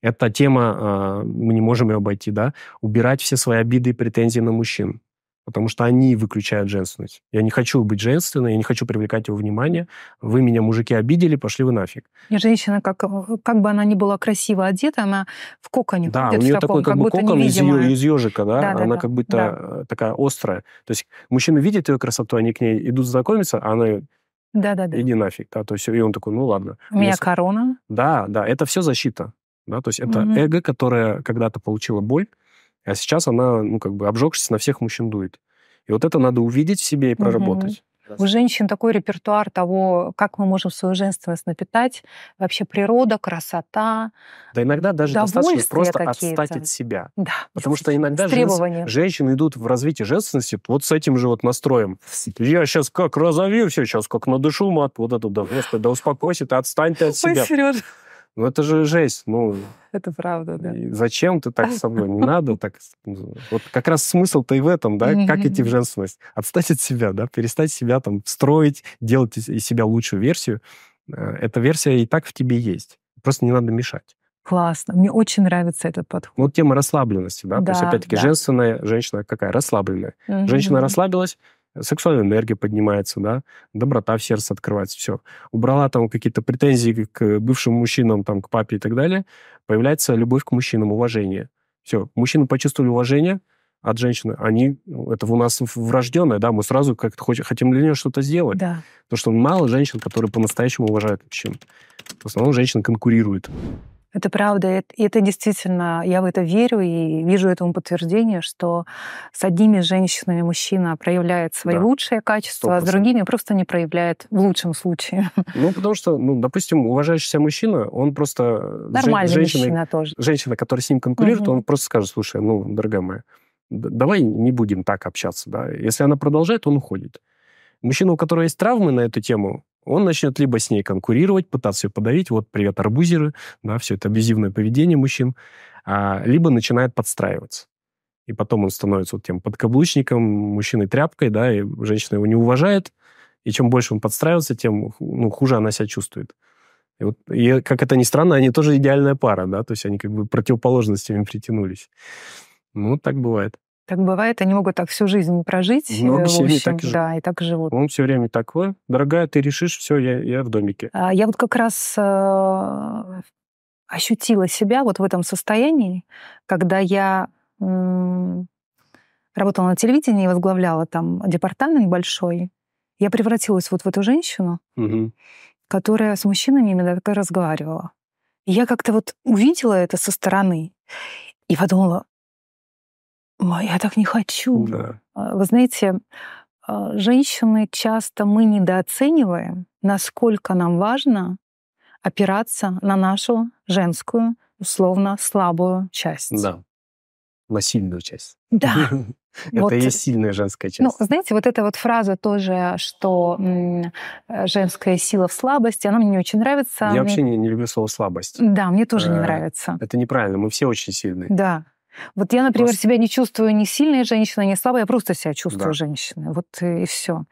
S1: Эта тема, а, мы не можем ее обойти, да, убирать все свои обиды и претензии на мужчин потому что они выключают женственность. Я не хочу быть женственной, я не хочу привлекать его внимание. Вы меня, мужики, обидели, пошли вы нафиг.
S2: И женщина, как, как бы она ни была красиво одета, она в коконе. Да, у нее таком, такой как, как бы кокон невидимая. из, ее, из
S1: ежика, да? да она да, как да. будто да. Э, такая острая. То есть мужчины видят ее красоту, они к ней идут знакомиться, а она да, да, да. иди нафиг. Да, то есть, и он такой, ну ладно. У меня Мне... корона. Да, да, это все защита. Да, то есть это mm-hmm. эго, которое когда-то получило боль, а сейчас она, ну, как бы обжегшись, на всех мужчин дует. И вот это надо увидеть в себе и проработать.
S2: Угу. У женщин такой репертуар того, как мы можем свою женственность напитать, вообще природа, красота.
S1: Да иногда даже достаточно просто отстать от себя. Да. Потому что иногда женс... женщины идут в развитии женственности вот с этим же вот настроем. Я сейчас как разовью все, сейчас как надышу мат, вот это да, господи, да успокойся ты, отстань ты от себя. Ой, Сережа. Ну, это же жесть, ну... Это правда, да. Зачем ты так со мной? Не надо так... Ну, вот как раз смысл-то и в этом, да? Как идти в женственность? Отстать от себя, да? Перестать себя там строить, делать из себя лучшую версию. Э, эта версия и так в тебе есть. Просто не надо мешать.
S2: Классно. Мне очень нравится этот подход.
S1: Ну, вот тема расслабленности, да? да То есть, опять-таки, да. женственная женщина какая? Расслабленная. Угу. Женщина расслабилась, сексуальная энергия поднимается, да, доброта в сердце открывается, все. Убрала там какие-то претензии к бывшим мужчинам, там, к папе и так далее, появляется любовь к мужчинам, уважение. Все, мужчины почувствовали уважение, от женщины, они, ну, это у нас врожденное, да, мы сразу как-то хотим, для нее что-то сделать. Да. Потому что мало женщин, которые по-настоящему уважают мужчин. В основном женщина конкурирует.
S2: Это правда, и это действительно, я в это верю и вижу этому подтверждение, что с одними женщинами мужчина проявляет свои да. лучшие качества, 100%. а с другими просто не проявляет в лучшем случае.
S1: Ну, потому что, ну, допустим, уважающийся мужчина, он просто... Э, Нормальный женщина, мужчина тоже. Женщина, которая с ним конкурирует, угу. он просто скажет, слушай, ну, дорогая моя, давай не будем так общаться, да. Если она продолжает, он уходит. Мужчина, у которого есть травмы на эту тему, он начнет либо с ней конкурировать, пытаться ее подавить, вот, привет, арбузеры, да, все это абьюзивное поведение мужчин, а, либо начинает подстраиваться. И потом он становится вот тем подкаблучником, мужчиной-тряпкой, да, и женщина его не уважает, и чем больше он подстраивается, тем ну, хуже она себя чувствует. И, вот, и, как это ни странно, они тоже идеальная пара, да, то есть они как бы противоположностями притянулись. Ну, так бывает.
S2: Так бывает, они могут так всю жизнь не прожить. Много ну, э, семей так и живут. Да, и так живут.
S1: Он все время такой: Дорогая, ты решишь, все, я, я в домике.
S2: А, я вот как раз э, ощутила себя вот в этом состоянии, когда я работала на телевидении и возглавляла там департамент большой, я превратилась вот в эту женщину, угу. которая с мужчинами именно так разговаривала. И я как-то вот увидела это со стороны и подумала, Ой, я так не хочу. Да. А, вы знаете, а, женщины часто мы недооцениваем, насколько нам важно опираться на нашу женскую, условно, слабую часть. Да.
S1: На сильную часть. Да.
S2: Это есть
S1: сильная женская ну, часть.
S2: Ну, знаете, вот эта вот фраза тоже, что э, женская сила в слабости, она мне не очень нравится. Я вообще
S1: не люблю слово слабость. Да, мне тоже не э, нравится. Это неправильно, мы все очень сильные.
S2: Да. Вот я, например, просто... себя не чувствую ни сильной женщиной, ни слабой, я просто себя чувствую да. женщиной. Вот э, и все.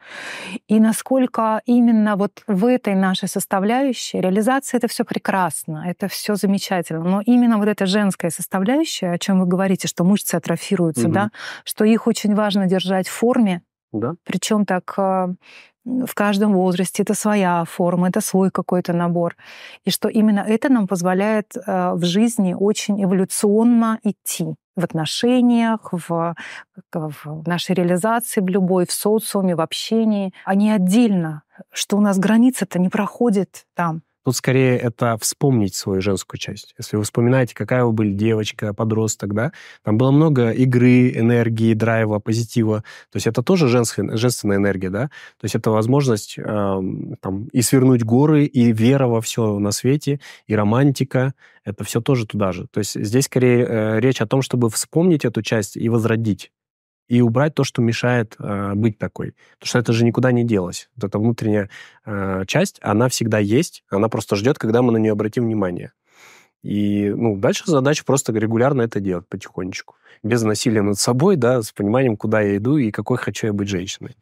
S2: И насколько именно вот в этой нашей составляющей реализация это все прекрасно, это все замечательно. Но именно вот эта женская составляющая, о чем вы говорите, что мышцы атрофируются, угу. да, что их очень важно держать в форме, да. Причем так а, в каждом возрасте это своя форма, это свой какой-то набор. И что именно это нам позволяет а, в жизни очень эволюционно идти в отношениях, в, в нашей реализации, в любой, в социуме, в общении, Они а отдельно, что у нас граница-то не проходит там.
S1: Тут скорее это вспомнить свою женскую часть. Если вы вспоминаете, какая вы были девочка, подросток, да, там было много игры, энергии, драйва, позитива. То есть это тоже женская, женственная энергия, да. То есть это возможность э, там и свернуть горы, и вера во все на свете, и романтика. Это все тоже туда же. То есть здесь скорее э, речь о том, чтобы вспомнить эту часть и возродить и убрать то, что мешает э, быть такой. Потому что это же никуда не делось. Вот эта внутренняя э, часть, она всегда есть, она просто ждет, когда мы на нее обратим внимание. И ну, дальше задача просто регулярно это делать потихонечку. Без насилия над собой, да, с пониманием, куда я иду и какой хочу я быть женщиной.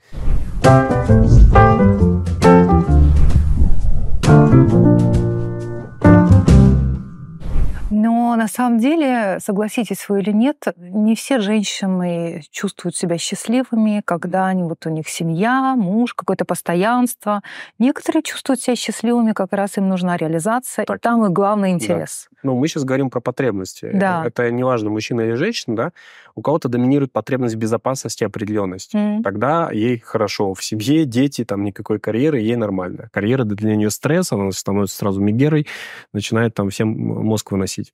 S2: на самом деле, согласитесь вы или нет, не все женщины чувствуют себя счастливыми, когда они, вот у них семья, муж, какое-то постоянство. Некоторые чувствуют себя счастливыми, как раз им нужна реализация. Там и главный интерес.
S1: Да. Ну, мы сейчас говорим про потребности. Да. Это неважно, мужчина или женщина, да? у кого-то доминирует потребность безопасности и определенности. Mm. Тогда ей хорошо. В семье, дети, там никакой карьеры, ей нормально. Карьера для нее стресс, она становится сразу мигерой, начинает там всем мозг выносить.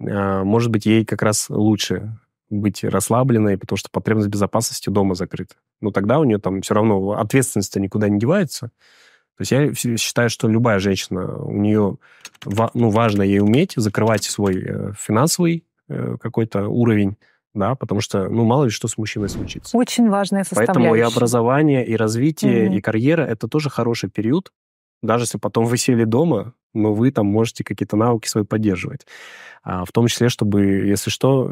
S1: А, может быть, ей как раз лучше быть расслабленной, потому что потребность безопасности дома закрыта. Но тогда у нее там все равно ответственность никуда не девается. То есть я считаю, что любая женщина, у нее ну, важно ей уметь закрывать свой э, финансовый э, какой-то уровень, да, потому что, ну, мало ли что с мужчиной случится.
S2: Очень важная составляющая. Поэтому и
S1: образование, и развитие, угу. и карьера – это тоже хороший период, даже если потом вы сели дома, но вы там можете какие-то навыки свои поддерживать. А, в том числе, чтобы, если что,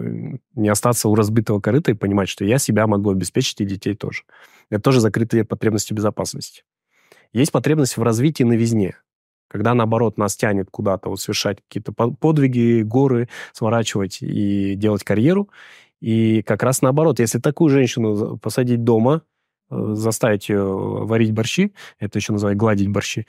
S1: не остаться у разбитого корыта и понимать, что я себя могу обеспечить и детей тоже. Это тоже закрытые потребности безопасности. Есть потребность в развитии новизне, когда, наоборот, нас тянет куда-то вот совершать какие-то подвиги, горы, сворачивать и делать карьеру. И как раз наоборот, если такую женщину посадить дома, э, заставить ее варить борщи, это еще называют гладить борщи,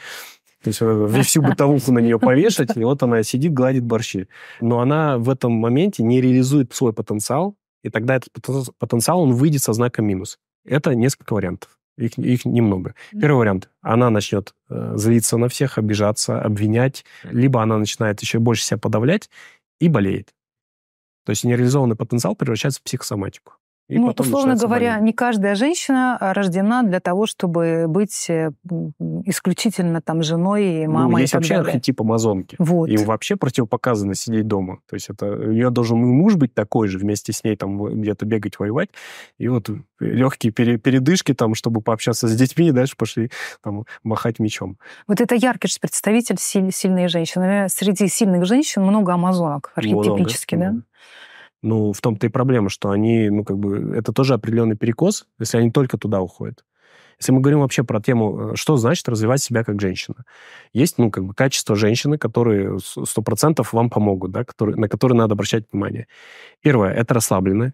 S1: то есть э, всю бытовуху на нее повешать, и вот она сидит, гладит борщи. Но она в этом моменте не реализует свой потенциал, и тогда этот потенциал, он выйдет со знаком минус. Это несколько вариантов. Их, их немного. Первый вариант. Она начнет э, злиться на всех, обижаться, обвинять. Либо она начинает еще больше себя подавлять и болеет. То есть нереализованный потенциал превращается в психосоматику. И ну, условно говоря, болезнь.
S2: не каждая женщина рождена для того, чтобы быть э, исключительно там женой и ну, мамой. Ну, есть и вообще далее.
S1: архетип амазонки. Вот. Им вообще противопоказано сидеть дома. То есть это ее должен и муж быть такой же, вместе с ней там где-то бегать, воевать. И вот легкие пере передышки там, чтобы пообщаться с детьми, и дальше пошли там махать мечом.
S2: Вот это яркий представитель силь сильной женщины. Среди сильных женщин много амазонок архетипически, много. да? Много.
S1: Ну, в том-то и проблема, что они, ну, как бы, это тоже определенный перекос, если они только туда уходят. Если мы говорим вообще про тему, э, что значит развивать себя как женщина. Есть, ну, как бы, качество женщины, которые 100% вам помогут, да, которые, на которые надо обращать внимание. Первое – это расслабленное,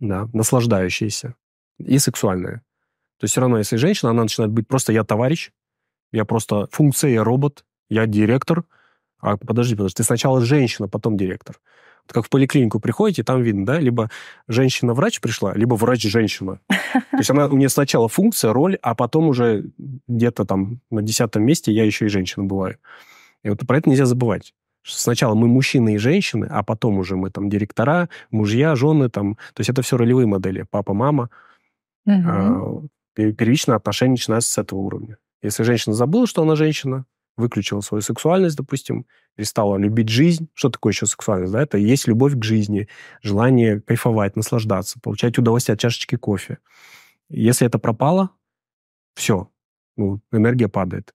S1: да, наслаждающееся и сексуальное. То есть все равно, если женщина, она начинает быть просто «я товарищ», «я просто функция, я робот», «я директор», а подожди, подожди, ты сначала женщина, потом директор. Вот как в поликлинику приходите, там видно, да, либо женщина-врач пришла, либо врач-женщина. То есть она у нее сначала функция, роль, а потом уже где-то там на десятом месте я еще и женщина бываю. И вот про это нельзя забывать. Что сначала мы мужчины и женщины, а потом уже мы там директора, мужья, жены там. То есть это все ролевые модели. Папа, мама. Угу. А, первичное отношение начинается с этого уровня. Если женщина забыла, что она женщина, выключила свою сексуальность, допустим, перестала любить жизнь. Что такое еще сексуальность? Да? Это есть любовь к жизни, желание кайфовать, наслаждаться, получать удовольствие от чашечки кофе. Если это пропало, все, ну, энергия падает.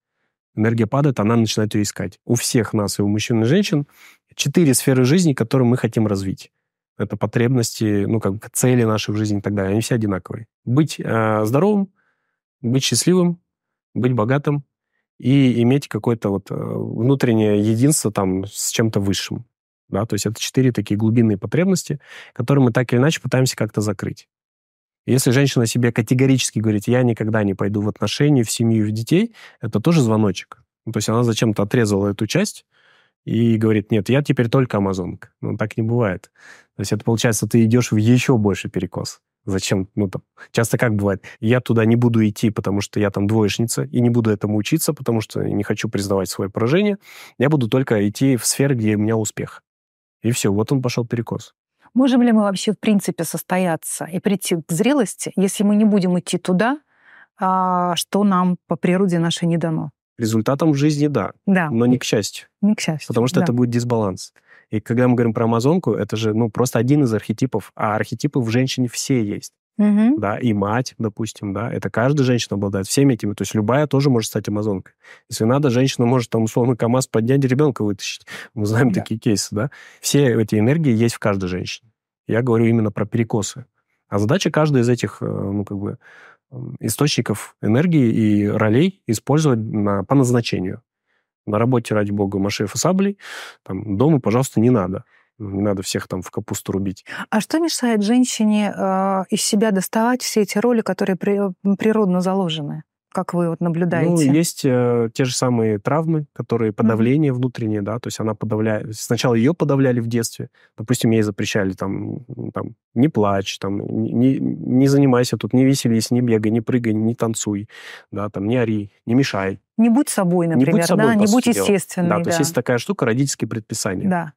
S1: Энергия падает, она начинает ее искать. У всех нас, и у мужчин, и женщин, четыре сферы жизни, которые мы хотим развить. Это потребности, ну, как цели наши в жизни и так далее. Они все одинаковые. Быть э, здоровым, быть счастливым, быть богатым, и иметь какое-то вот э, внутреннее единство там с чем-то высшим. Да? То есть это четыре такие глубинные потребности, которые мы так или иначе пытаемся как-то закрыть. Если женщина себе категорически говорит, я никогда не пойду в отношения, в семью, в детей, это тоже звоночек. Ну, то есть она зачем-то отрезала эту часть и говорит, нет, я теперь только амазонка. Но ну, так не бывает. То есть это получается, ты идешь в еще больше перекос. Зачем? Ну, там, часто как бывает? Я туда не буду идти, потому что я там двоечница, и не буду этому учиться, потому что не хочу признавать свое поражение. Я буду только идти в сферы, где у меня успех. И все, вот он пошел перекос.
S2: Можем ли мы вообще в принципе состояться и прийти к зрелости, если мы не будем идти туда, а, что нам по природе нашей не дано?
S1: Результатом в жизни, да. Да. Но не к счастью. Не к счастью. Потому что да. это будет дисбаланс. И когда мы говорим про амазонку, это же ну, просто один из архетипов, а архетипы в женщине все есть. Угу. Да, и мать, допустим, да, это каждая женщина обладает всеми этими. То есть любая тоже может стать амазонкой. Если надо, женщина может там условно КАМАЗ поднять и ребенка вытащить. Мы знаем да. такие кейсы, да. Все эти энергии есть в каждой женщине. Я говорю именно про перекосы. А задача каждой из этих, э, ну, как бы, источников энергии и ролей использовать на, по назначению. На работе, ради бога, машей и саблей. Там, дома, пожалуйста, не надо. Не надо всех там в капусту рубить.
S2: А что мешает женщине э, из себя доставать все эти роли, которые при, природно заложены? как вы вот ну, наблюдаете? Ну, есть
S1: э, те же самые травмы, которые подавление mm-hmm. внутреннее, да, то есть она подавляет... Сначала ее подавляли в детстве, допустим, ей запрещали там, там не плачь, там, не, не занимайся тут, не веселись, не бегай, не прыгай, не танцуй, да, там, не ори, не мешай.
S2: Не будь собой, например, не будь собой, да, не будь естественной. Да, да, то есть есть
S1: такая штука, родительские предписания. Да.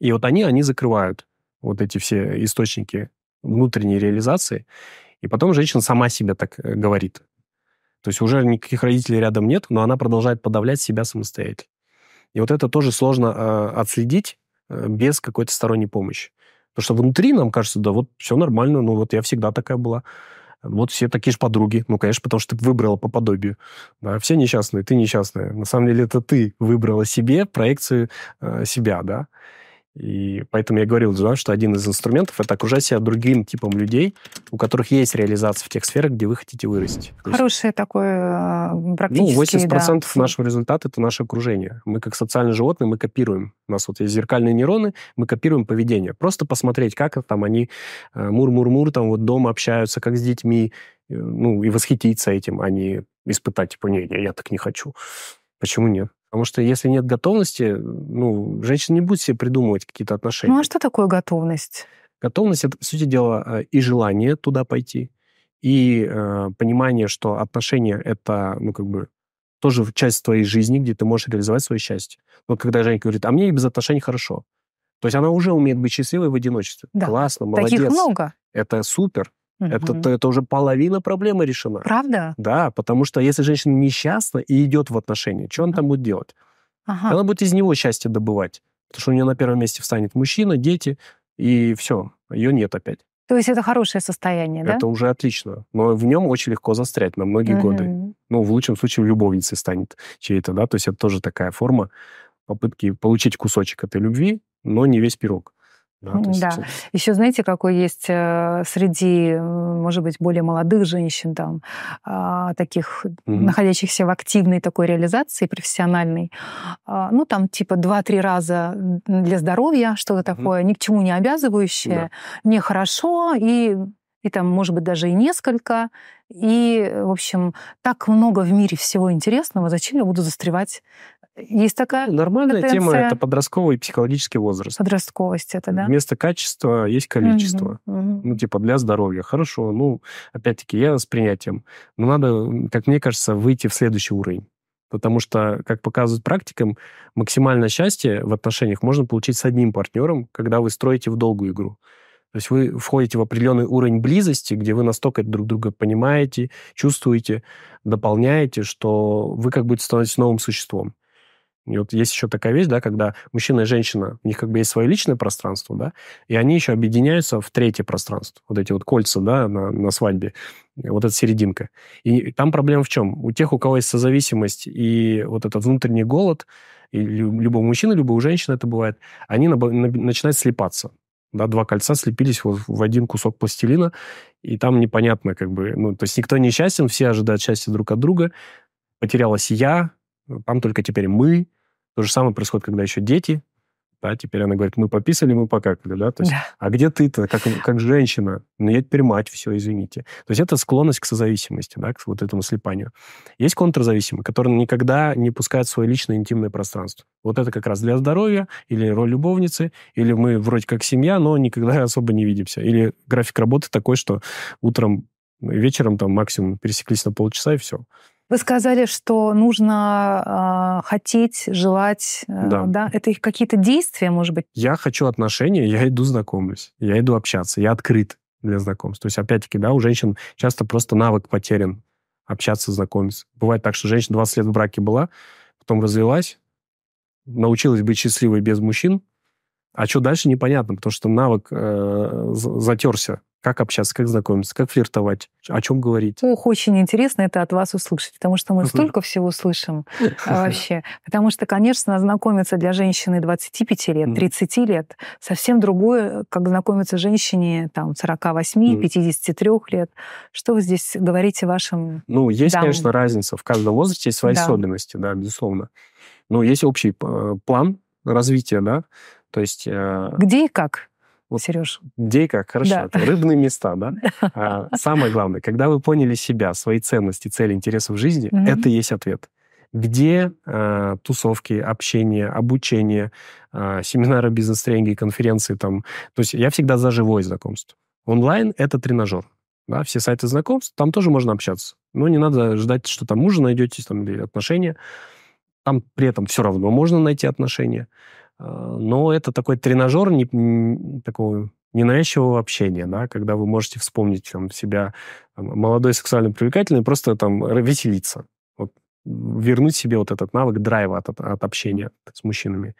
S1: И вот они, они закрывают вот эти все источники внутренней реализации, и потом женщина сама себе так э, говорит. То есть уже никаких родителей рядом нет, но она продолжает подавлять себя самостоятельно. И вот это тоже сложно э, отследить э, без какой-то сторонней помощи. Потому что внутри нам кажется, да вот все нормально, ну вот я всегда такая была. Вот все такие же подруги. Ну, конечно, потому что ты выбрала по подобию. Да, все несчастные, ты несчастная. На самом деле это ты выбрала себе проекцию э, себя, да. И поэтому я говорил, да, что один из инструментов это окружать себя другим типом людей, у которых есть реализация в тех сферах, где вы хотите вырасти. Хорошее
S2: есть, такое практически. Э, ну, 80% да. нашего
S1: результата это наше окружение. Мы как социальные животные, мы копируем. У нас вот есть зеркальные нейроны, мы копируем поведение. Просто посмотреть, как там они э, мур-мур-мур там вот дома общаются, как с детьми, э, ну и восхититься этим, а не испытать, типа, не, я так не хочу. Почему нет? Потому что если нет готовности, ну, женщина не будет себе придумывать какие-то отношения. Ну, а
S2: что такое готовность?
S1: Готовность — это, по сути дела, э, и желание туда пойти, и э, понимание, что отношения — это, ну, как бы, тоже часть твоей жизни, где ты можешь реализовать свое счастье. Но когда Женька говорит, а мне и без отношений хорошо. То есть она уже умеет быть счастливой в одиночестве. Да. Классно, молодец. Таких много. Это супер. Это, это уже половина проблемы решена. Правда? Да, потому что если женщина несчастна и идет в отношения, что она там будет делать? Ага. Она будет из него счастье добывать. Потому что у нее на первом месте встанет мужчина, дети, и все, ее нет опять.
S2: То есть это хорошее состояние, да? Это
S1: уже отлично. Но в нем очень легко застрять на многие угу. годы. Ну, в лучшем случае любовницей станет чьей-то, да? То есть это тоже такая форма попытки получить кусочек этой любви, но не весь пирог.
S2: Да, есть... да. Еще знаете, какой есть э, среди, э, может быть, более молодых женщин, там, а, таких, угу. находящихся в активной такой реализации профессиональной, а, ну, там, типа, два-три раза для здоровья, что-то такое, угу. ни к чему не обязывающее, да. нехорошо, и, и там, может быть, даже и несколько. И, в общем, так много в мире всего интересного, зачем я буду застревать есть такая Нормальная тенденция. тема — это
S1: подростковый и психологический возраст.
S2: Подростковость это, да?
S1: Вместо качества есть количество. Угу, угу. Ну, типа, для здоровья. Хорошо, ну, опять-таки, я с принятием. Но надо, как мне кажется, выйти в следующий уровень. Потому что, как показывают практикам, максимальное счастье в отношениях можно получить с одним партнером, когда вы строите в долгую игру. То есть вы входите в определенный уровень близости, где вы настолько друг друга понимаете, чувствуете, дополняете, что вы как будто становитесь новым существом. И вот есть еще такая вещь, да, когда мужчина и женщина, у них как бы есть свое личное пространство, да, и они еще объединяются в третье пространство. Вот эти вот кольца, да, на, на свадьбе. Вот эта серединка. И там проблема в чем? У тех, у кого есть созависимость и вот этот внутренний голод, и любого мужчины, любой женщины это бывает, они на, на, начинают слепаться. Да, два кольца слепились вот в один кусок пластилина, и там непонятно как бы... Ну, то есть никто не счастен, все ожидают счастья друг от друга. Потерялась я, там только теперь мы, то же самое происходит, когда еще дети, да, теперь она говорит, мы пописали, мы покакали, да, то есть, да. а где ты-то, как, как женщина? Ну, я теперь мать, все, извините. То есть это склонность к созависимости, да, к вот этому слепанию. Есть контрзависимый, который никогда не пускает свое личное интимное пространство. Вот это как раз для здоровья, или роль любовницы, или мы вроде как семья, но никогда особо не видимся. Или график работы такой, что утром, вечером там максимум пересеклись на полчаса и все.
S2: Вы сказали, что нужно э, хотеть, желать. Э, да. да. Это их какие-то действия, может быть?
S1: Я хочу отношения, я иду знакомлюсь, я иду общаться, я открыт для знакомств. То есть, опять-таки, да, у женщин часто просто навык потерян общаться, знакомиться. Бывает так, что женщина 20 лет в браке была, потом развелась, научилась быть счастливой без мужчин, а что дальше, непонятно, потому что навык э, затерся. Как общаться, как знакомиться, как флиртовать, о чем говорить.
S2: Ох, очень интересно это от вас услышать, потому что мы столько всего слышим э, вообще. Потому что, конечно, знакомиться для женщины 25 лет, 30 лет совсем другое, как знакомиться женщине там 48, 53 лет. Что вы здесь говорите вашим Ну, есть, конечно,
S1: разница. В каждом возрасте есть свои особенности, да, безусловно. Но есть общий э, план развития, да, то есть... Э, где и как? Вот Сереж. Где и как? Хорошо. Да. Рыбные места, да? А, самое главное, когда вы поняли себя, свои ценности, цели, интересы в жизни, mm-hmm. это и есть ответ. Где э, тусовки, общение, обучение, э, семинары, бизнес-тренинги, конференции там. То есть я всегда за живое знакомство. Онлайн — это тренажер. Да, все сайты знакомств, там тоже можно общаться. Но не надо ждать, что там мужа найдетесь, там или отношения. Там при этом все равно можно найти отношения. Э, но это такой тренажер не, такого ненавязчивого общения, да, когда вы можете вспомнить там, себя молодой, сексуально привлекательный просто там веселиться. Вот, вернуть себе вот этот навык драйва от, от общения с мужчинами.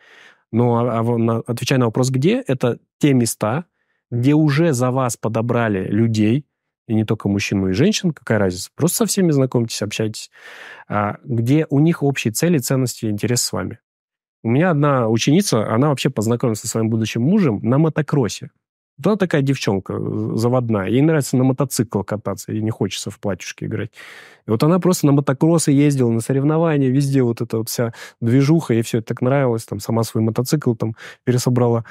S1: Но ну, а, а, на, отвечая на вопрос, где, это те места, где уже за вас подобрали людей, и не только мужчин, но и женщин, какая разница, просто со всеми знакомьтесь, общайтесь, а, где у них общие цели, ценности и интерес с вами. У меня одна ученица, она вообще познакомилась со своим будущим мужем на мотокроссе. Да, вот такая девчонка э, заводная. Ей нравится на мотоцикл кататься, ей не хочется в платьюшке играть. И вот она просто на мотокроссы ездила, на соревнования, везде вот эта вот вся движуха, ей все это так нравилось, там сама свой мотоцикл там пересобрала.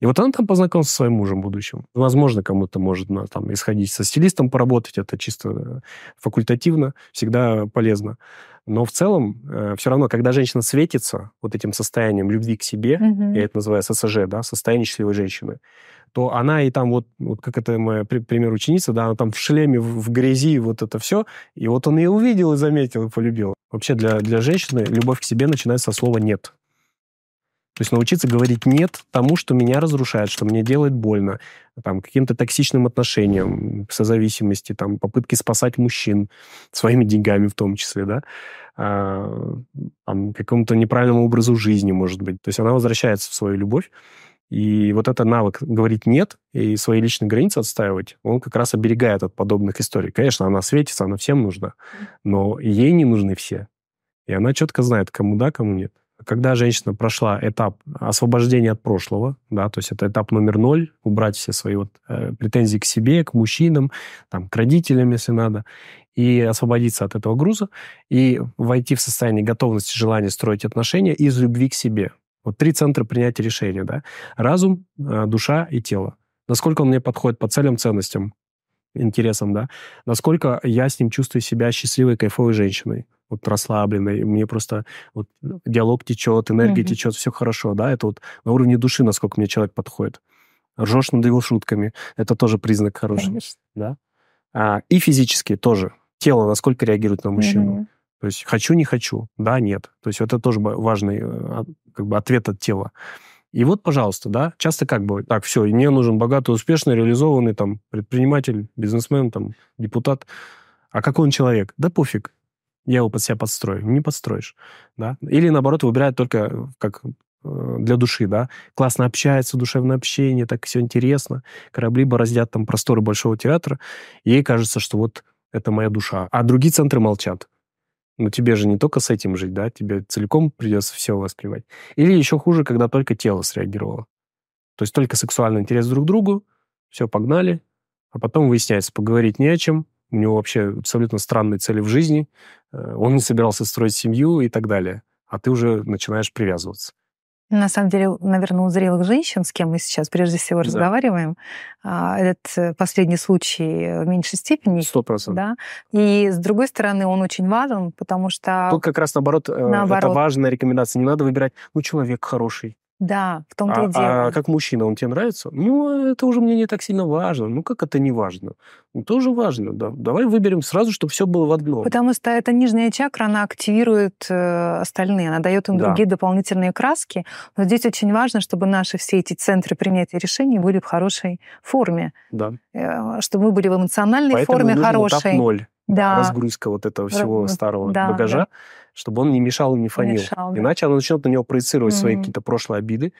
S1: И вот она там познакомилась со своим мужем будущим. Возможно, кому-то может на, там, исходить со стилистом поработать, это чисто э, факультативно, всегда полезно. Но в целом, э, все равно, когда женщина светится вот этим состоянием любви к себе, mm-hmm. я это называю ССЖ, да, состояние счастливой женщины, то она и там вот, вот как это моя пример ученица, да, она там в шлеме, в, в грязи, вот это все, и вот он ее увидел и заметил, и полюбил. Вообще для, для женщины любовь к себе начинается со слова «нет». То есть научиться говорить «нет» тому, что меня разрушает, что мне делает больно, там, каким-то токсичным отношениям, созависимости, там, попытки спасать мужчин своими деньгами в том числе, да, а, там, какому-то неправильному образу жизни, может быть. То есть она возвращается в свою любовь, и вот этот навык говорить «нет» и свои личные границы отстаивать, он как раз оберегает от подобных историй. Конечно, она светится, она всем нужна, но ей не нужны все. И она четко знает, кому да, кому нет когда женщина прошла этап освобождения от прошлого, да, то есть это этап номер ноль, убрать все свои вот э, претензии к себе, к мужчинам, там, к родителям, если надо, и освободиться от этого груза, и войти в состояние готовности, желания строить отношения из любви к себе. Вот три центра принятия решения, да. Разум, э, душа и тело. Насколько он мне подходит по целям, ценностям, интересам, да. Насколько я с ним чувствую себя счастливой, кайфовой женщиной вот расслабленный, мне просто вот ну, диалог течет, энергия mm-hmm. течет, все хорошо, да, это вот на уровне души, насколько мне человек подходит. Ржешь над его шутками, это тоже признак хороший, Конечно. да. А, и физически тоже, тело, насколько реагирует на мужчину. Mm-hmm. То есть хочу, не хочу, да, нет. То есть это тоже важный э, как бы ответ от тела. И вот, пожалуйста, да, часто как бы, так, все, мне нужен богатый, успешный, реализованный там предприниматель, бизнесмен, там, депутат. А какой он человек? Да пофиг я его под себя подстрою. Не подстроишь, да. Или, наоборот, выбирают только как э, для души, да, классно общается, душевное общение, так все интересно, корабли бороздят там просторы Большого театра, ей кажется, что вот это моя душа, а другие центры молчат. Но ну, тебе же не только с этим жить, да, тебе целиком придется все воспринимать. Или еще хуже, когда только тело среагировало. То есть только сексуальный интерес друг к другу, все, погнали, а потом выясняется, поговорить не о чем, у него вообще абсолютно странные цели в жизни, э, он не собирался строить семью и так далее. А ты уже начинаешь
S2: привязываться. На самом деле, наверное, у зрелых женщин, с кем мы сейчас прежде всего да. разговариваем, а, этот последний случай в меньшей степени. Сто процентов. Да? И, с другой стороны, он очень важен, потому что... Тут
S1: как раз наоборот, э, наоборот, это важная рекомендация. Не надо выбирать, ну, человек хороший,
S2: да, в том-то а, и а дело. А
S1: как мужчина, он тебе нравится? Ну, это уже мне не так сильно важно. Ну, как это не важно? Ну, тоже важно, да. Давай выберем сразу, чтобы все было в
S2: одном. Потому что эта нижняя чакра, она активирует э, остальные, она дает им да. другие дополнительные краски. Но здесь очень важно, чтобы наши все эти центры принятия решений были в хорошей форме. Да. Э, чтобы мы были в эмоциональной Поэтому форме нужен хорошей. Этап ноль да. разгрузка
S1: вот этого всего Р... старого да, багажа. Да чтобы он не мешал и не фонил. Мешал, да. Иначе она начнет на него проецировать mm-hmm. свои какие-то прошлые обиды.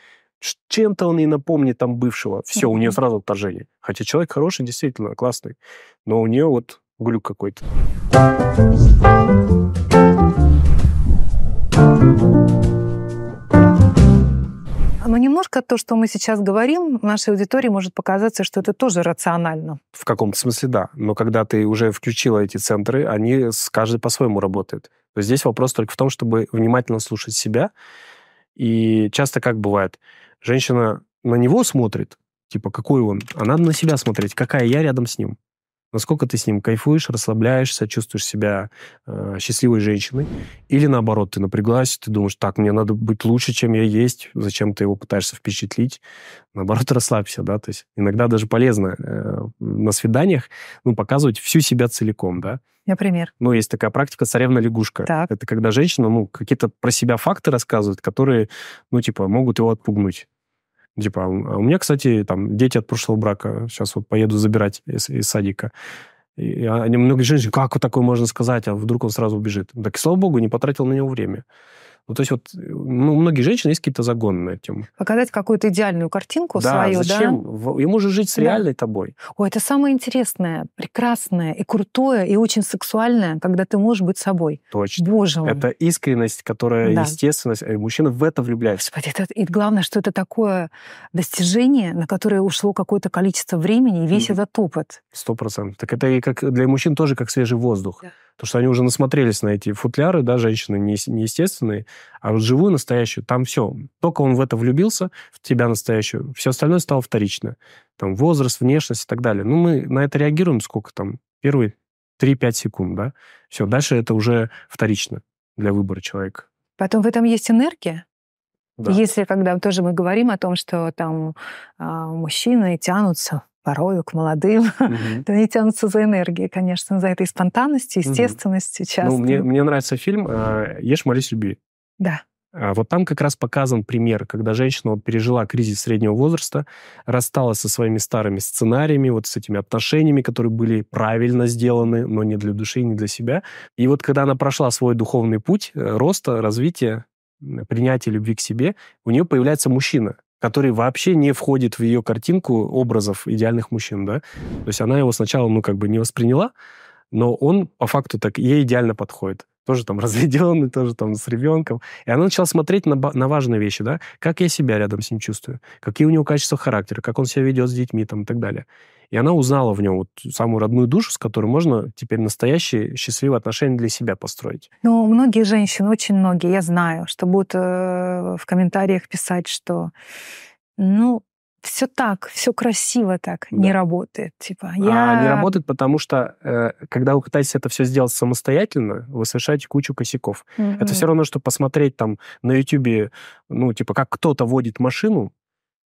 S1: Чем-то он и напомнит там бывшего. Все, mm-hmm. у нее сразу отторжение. Хотя человек хороший, действительно, классный. Но у нее вот глюк какой-то.
S2: Но немножко то, что мы сейчас говорим, нашей аудитории может показаться, что это тоже рационально.
S1: В каком-то смысле, да. Но когда ты уже включила эти центры, они с каждый по-своему работают. Здесь вопрос только в том, чтобы внимательно слушать себя. И часто как бывает, женщина на него смотрит, типа, какой он, а надо на себя смотреть, какая я рядом с ним. Насколько ты с ним кайфуешь, расслабляешься, чувствуешь себя э, счастливой женщиной? Или наоборот, ты напряглась, ты думаешь, так, мне надо быть лучше, чем я есть, зачем ты его пытаешься впечатлить? Наоборот, расслабься, да, то есть иногда даже полезно э, на свиданиях, ну, показывать всю себя целиком, да. Например? Ну, есть такая практика царевна-лягушка. Так. Это когда женщина, ну, какие-то про себя факты рассказывает, которые, ну, типа, могут его отпугнуть. Типа, «А а у меня, кстати, там дети от прошлого брака. Сейчас вот поеду забирать из, из садика. И а, они многие женщины как вот такое можно сказать, а вдруг он сразу убежит. Так и слава богу, не потратил на него время. Ну, то есть вот э, ну, у многих женщин есть какие-то загоны на тему.
S2: Показать какую-то идеальную картинку да, свою, зачем?
S1: да? Ему же жить с да. реальной тобой.
S2: О, это самое интересное, прекрасное и крутое, и очень сексуальное, когда ты можешь быть собой. Точно. Боже
S1: мой. Это искренность, которая да. естественность. Э, мужчина в это влюбляется.
S2: Господи, это, и главное, что это такое достижение, на которое ушло какое-то количество времени, и весь mm. этот опыт.
S1: Сто процентов. Так это и как для мужчин тоже как свежий воздух. Да то, что они уже насмотрелись на эти футляры, да, женщины не, неестественные, а вот живую, настоящую, там все. Только он в это влюбился, в тебя настоящую, все остальное стало вторично. Там возраст, внешность и так далее. Ну, мы на это реагируем сколько там? Первые 3-5 секунд, да? Все, дальше это уже вторично для выбора человека.
S2: Потом в этом есть энергия? Да. Если когда тоже мы говорим о том, что там э, мужчины тянутся порою к молодым, угу. то они тянутся за энергией, конечно, за этой спонтанностью, естественностью угу. часто. Ну, мне, мне
S1: нравится фильм э, «Ешь, молись, люби». Да. А вот там как раз показан пример, когда женщина вот пережила кризис среднего возраста, рассталась со своими старыми сценариями, вот с этими отношениями, которые были правильно сделаны, но не для души, не для себя. И вот когда она прошла свой духовный путь э, роста, развития, принятия любви к себе, у нее появляется мужчина, который вообще не входит в ее картинку образов идеальных мужчин, да. То есть она его сначала, ну, как бы не восприняла, но он по факту так ей идеально подходит тоже там разведенный, тоже там с ребенком. И она начала смотреть на, на важные вещи, да, как я себя рядом с ним чувствую, какие у него качества характера, как он себя ведет с детьми там и так далее. И она узнала в нем вот самую родную душу, с которой можно теперь настоящие счастливые отношения для себя построить.
S2: Ну, многие женщины, очень многие, я знаю, что будут э, в комментариях писать, что ну, все так, все красиво так да. не работает. Типа, я... А не работает,
S1: потому что э, когда вы пытаетесь это все сделать самостоятельно, вы совершаете кучу косяков. mm Это все равно, что посмотреть там на YouTube, ну, типа, как кто-то водит машину,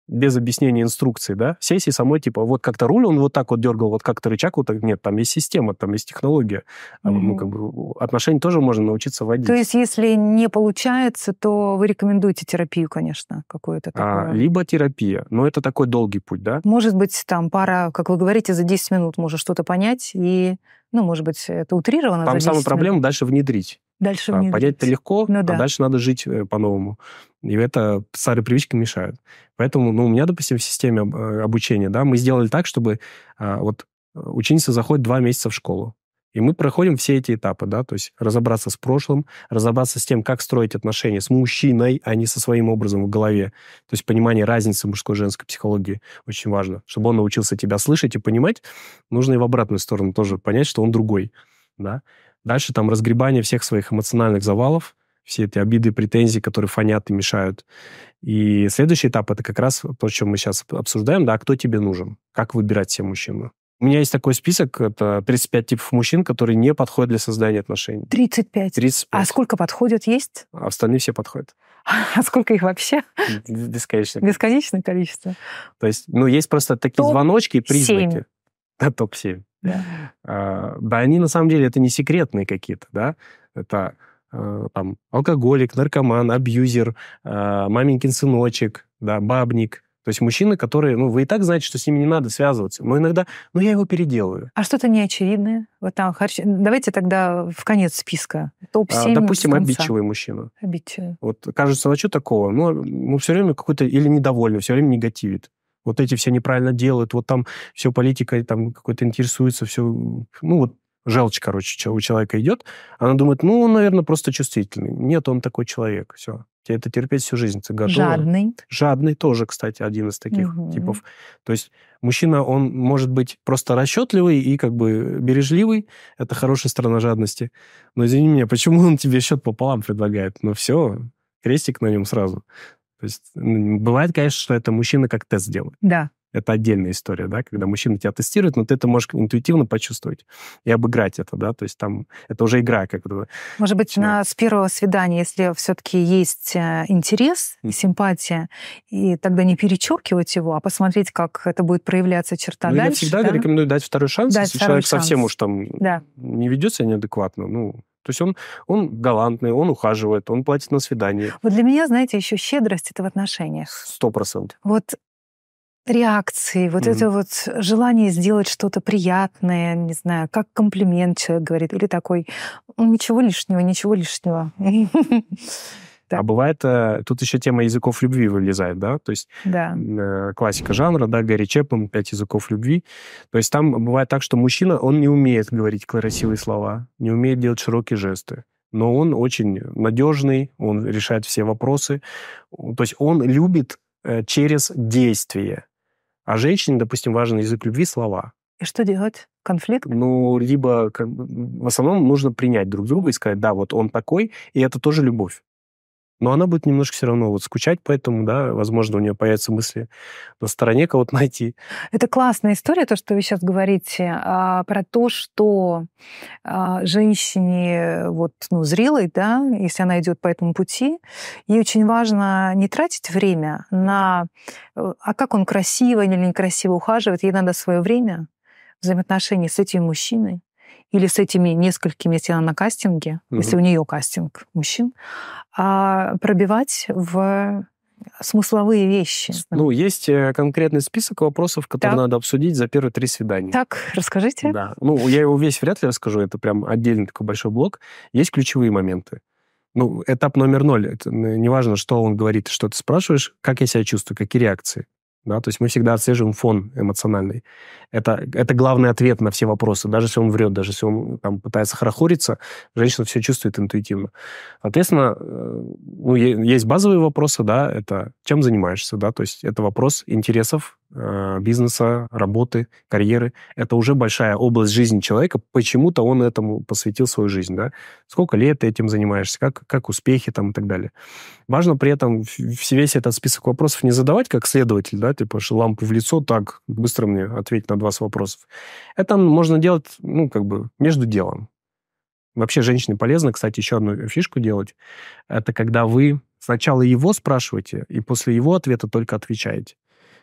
S1: без объяснения инструкции, да, сессии самой, типа, вот как-то руль он вот так вот дергал, вот как-то рычаг, вот так, нет, там есть система, там есть технология. Mm-hmm. Ну, как бы, отношения тоже можно научиться водить. То есть,
S2: если не получается, то вы рекомендуете терапию, конечно, какую-то а, такую. А,
S1: либо терапия, но это такой долгий путь, да?
S2: Может быть, там пара, как вы говорите, за 10 минут может что-то понять и ну, может быть, это утрировано. Там самая проблема
S1: дальше внедрить.
S2: Дальше да, понять
S1: это легко, ну, а да. а дальше надо жить э, по-новому. И это старые привычки мешают. Поэтому, ну, у меня, допустим, в системе э, обучения, да, мы сделали так, чтобы а, вот э, ученица заходит два месяца в школу. И мы проходим все эти этапы, да, то есть разобраться с прошлым, разобраться с тем, как строить отношения с мужчиной, а не со своим образом в голове. То есть понимание разницы мужской и женской психологии очень важно. Чтобы он научился тебя слышать и понимать, нужно и в обратную сторону тоже понять, что он другой, да. Дальше там разгребание всех своих эмоциональных завалов, все эти обиды, претензии, которые фонят и мешают. И следующий этап это как раз то, что мы сейчас обсуждаем, да, кто тебе нужен, как выбирать себе мужчину. У меня есть такой список, это 35 типов мужчин, которые не подходят для создания отношений.
S2: 35?
S1: 35. А сколько подходят, есть? А остальные все подходят.
S2: А сколько их вообще?
S1: Бесконечное.
S2: Бесконечное количество.
S1: То есть, ну, есть просто такие звоночки и признаки. 7. топ-7. Да. А, да, они на самом деле это не секретные какие-то, да, это э, там алкоголик, наркоман, абьюзер, э, маменькин сыночек, да, бабник. То есть мужчины, которые, ну, вы и так знаете, что с ними не надо связываться. Но иногда, ну, я его переделаю.
S2: А что-то неочевидное? Вот там, харч... давайте тогда в конец списка. Топ-7 а, Допустим, обидчивый мужчина. Обидчивый.
S1: Вот кажется, а что такого? Ну, ну все время какой-то или недовольный, все время негативит вот эти все неправильно делают, вот там все политика там какой-то интересуется, все, ну вот желчь, короче, у человека идет, она думает, ну, он, наверное, просто чувствительный. Нет, он такой человек, все. Тебе это терпеть всю жизнь, ты готова. Жадный. Жадный тоже, кстати, один из таких угу. типов. То есть мужчина, он может быть просто расчетливый и как бы бережливый. Это хорошая сторона жадности. Но извини меня, почему он тебе счет пополам предлагает? Ну все, крестик на нем сразу. То есть бывает, конечно, что это мужчина как тест делает. Да. Это отдельная история, да, когда мужчина тебя тестирует, но ты это можешь интуитивно почувствовать и обыграть это, да, то есть там это уже игра как бы.
S2: Может быть, на, с первого свидания, если все-таки есть э, интерес и симпатия, и тогда не перечеркивать его, а посмотреть, как это будет проявляться черта ну, дальше. Я всегда да? рекомендую
S1: дать второй шанс, дать если второй человек шанс. совсем уж там да. не ведется неадекватно, ну, то есть он, он галантный, он ухаживает, он платит на свидание.
S2: Вот для меня, знаете, еще щедрость это в отношениях. Сто процентов. Вот реакции, вот mm-hmm. это вот желание сделать что-то приятное, не знаю, как комплимент человек говорит, или такой, «Ну, ничего лишнего, ничего лишнего.
S1: А бывает, э, тут еще тема языков любви вылезает, да? То есть да. Э, классика жанра, да, Гарри Чепом, «Пять языков любви». То есть там бывает так, что мужчина, он не умеет говорить красивые слова, не умеет делать широкие жесты но он очень надежный, он решает все вопросы. То есть он любит э, через действие. А женщине, допустим, важен язык любви, слова. И что делать? Конфликт? Ну, либо как, в основном нужно принять друг друга и сказать, да, вот он такой, и это тоже любовь но она будет немножко все равно вот скучать поэтому, да, возможно, у нее появятся мысли на стороне кого-то найти.
S2: Это классная история, то, что вы сейчас говорите, а, про то, что а, женщине э, вот, ну, зрелой, да, если она идет по этому пути, ей очень важно не тратить время на, э, а как он красиво или некрасиво ухаживает, ей надо свое время, взаимоотношения с этим мужчиной, или с этими несколькими, если она на кастинге, угу. если у нее кастинг мужчин, а пробивать в смысловые вещи.
S1: Ну, есть э, конкретный список вопросов, которые так. надо обсудить за первые три свидания.
S2: Так, расскажите. Да.
S1: Ну, я его весь вряд ли расскажу, это прям отдельный такой большой блок. Есть ключевые моменты. Ну, этап номер ноль. Это, неважно, что он говорит, что ты спрашиваешь, как я себя чувствую, какие реакции. Да, то есть мы всегда отслеживаем фон эмоциональный. Это, это главный ответ на все вопросы. Даже если он врет, даже если он там, пытается хорохориться, женщина все чувствует интуитивно. Соответственно, э, ну, есть базовые вопросы, да, это чем занимаешься, да, то есть это вопрос интересов, э, бизнеса, работы, карьеры. Это уже большая область жизни человека. Почему-то он этому посвятил свою жизнь, да? Сколько лет ты этим занимаешься, как, как успехи там и так далее. Важно при этом весь этот список вопросов не задавать как следователь, да, типа лампу в лицо, так, быстро мне ответить. на 20 вопросов. Это можно делать, ну, как бы, между делом. Вообще женщине полезно, кстати, еще одну фишку делать. Это когда вы сначала его спрашиваете, и после его ответа только отвечаете.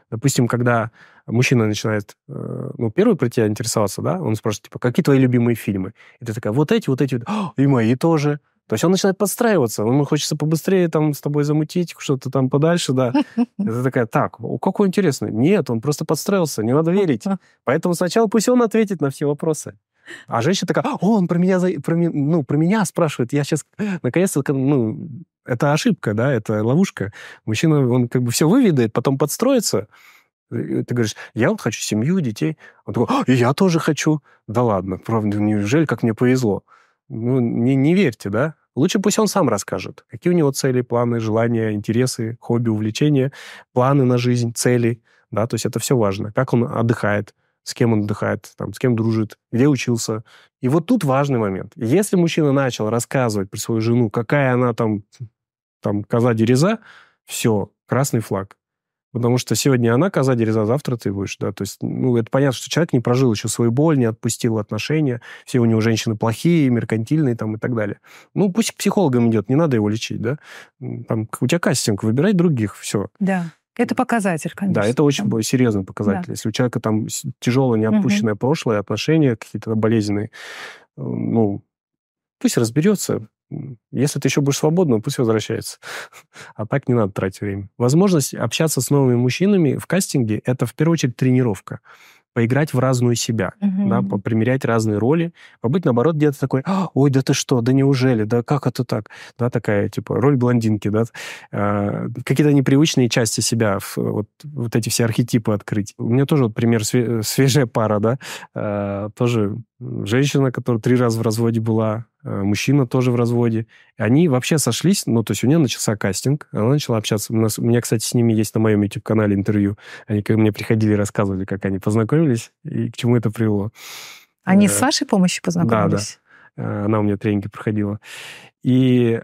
S1: Допустим, когда мужчина начинает, э, ну, первый про тебя интересоваться, да, он спрашивает, типа, какие твои любимые фильмы? И ты такая, вот эти, вот эти, вот. «А, и мои тоже. То есть он начинает подстраиваться, ему хочется побыстрее там с тобой замутить, что-то там подальше, да. Это такая, так, какой интересный. Нет, он просто подстраивался, не надо верить. Поэтому сначала пусть он ответит на все вопросы. А женщина такая, о, он про меня, про, ну, про меня спрашивает, я сейчас, наконец-то, ну, это ошибка, да, это ловушка. Мужчина, он как бы все выведает, потом подстроится. Ты говоришь, я вот хочу семью, детей. Он такой, «А, я тоже хочу. Да ладно, правда, неужели, как мне повезло. Ну, не, не верьте, да? Лучше пусть он сам расскажет, какие у него цели, планы, желания, интересы, хобби, увлечения, планы на жизнь, цели, да, то есть это все важно. Как он отдыхает, с кем он отдыхает, там, с кем дружит, где учился. И вот тут важный момент. Если мужчина начал рассказывать про свою жену, какая она там, там коза-дереза, все, красный флаг. Потому что сегодня она коза дереза, завтра ты будешь, да. То есть, ну, это понятно, что человек не прожил еще свою боль, не отпустил отношения, все у него женщины плохие, меркантильные там и так далее. Ну, пусть к психологам идет, не надо его лечить, да. Там, у тебя кастинг, выбирай других, все.
S2: Да. Это показатель, конечно. Да, это
S1: очень там. серьезный показатель. Да. Если у человека там тяжелое, неотпущенное угу. прошлое, отношения какие-то болезненные, э, ну, Пусть разберется. Если ты еще будешь свободным, пусть возвращается. А так не надо тратить время. Возможность общаться с новыми мужчинами в кастинге – это, в первую очередь, тренировка поиграть в разную себя, угу. да, примерять разные роли, побыть, наоборот, где-то такой, «А, ой, да ты что, да неужели, да как это так, да, такая, типа, роль блондинки, да, э, какие-то непривычные части себя, вот, вот эти все архетипы открыть. У меня тоже вот пример, свежая пара, да, э, тоже женщина, которая три раза в разводе была, э, мужчина тоже в разводе. Они вообще сошлись, ну, то есть у нее начался кастинг, она начала общаться. У, нас, у меня, кстати, с ними есть на моем YouTube-канале интервью. Они ко мне приходили и рассказывали, как они познакомились и к чему это привело.
S2: Они э с вашей помощью познакомились?
S1: Да, да. Э, она у меня тренинги проходила. И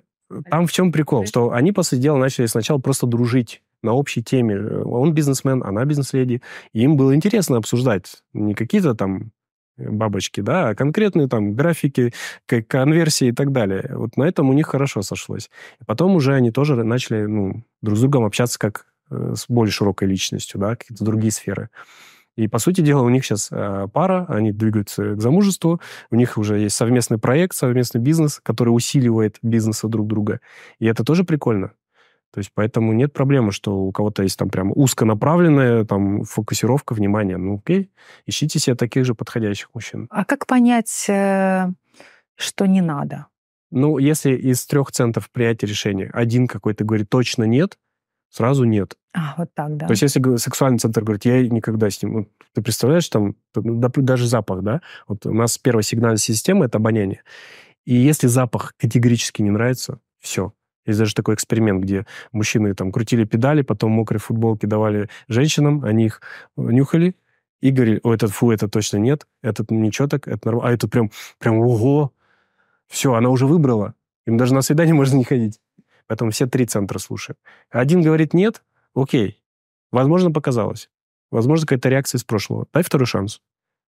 S1: там в чем прикол, что они, после дела, начали сначала просто дружить на общей теме. Э, он бизнесмен, она бизнес-леди. Им было интересно обсуждать не какие-то там Э, бабочки, да, а конкретные там графики, конверсии и так далее. Вот на этом у них хорошо сошлось. Потом уже они тоже начали ну, друг с другом общаться как э, с более широкой личностью, да, какие-то другие сферы. И, по сути дела, у них сейчас а, пара, они двигаются к замужеству, у них уже есть совместный проект, совместный бизнес, который усиливает бизнесы друг друга. И это тоже прикольно. То есть поэтому нет проблемы, что у кого-то есть там прям узконаправленная там фокусировка внимания. Ну окей, ищите себе таких же подходящих мужчин.
S2: А как понять, э, что не надо?
S1: Ну, если из трех центров принятия решения один какой-то говорит точно нет, сразу нет.
S2: А, вот так, да. То есть
S1: если сексуальный центр говорит, я никогда с ним... Вот, ты представляешь, там ну, даже запах, да? Вот у нас первая сигнальная система — это обоняние. И если запах категорически не нравится, все. Есть даже такой эксперимент, где мужчины там крутили педали, потом мокрые футболки давали женщинам, они их нюхали и говорили, о, этот, фу, это точно нет, этот ничего так, это нормально. А этот прям, прям, ого, все, она уже выбрала. Им даже на свидание можно не ходить. Поэтому все три центра слушают. Один говорит нет, окей, возможно, показалось. Возможно, какая-то реакция из прошлого. Дай второй шанс.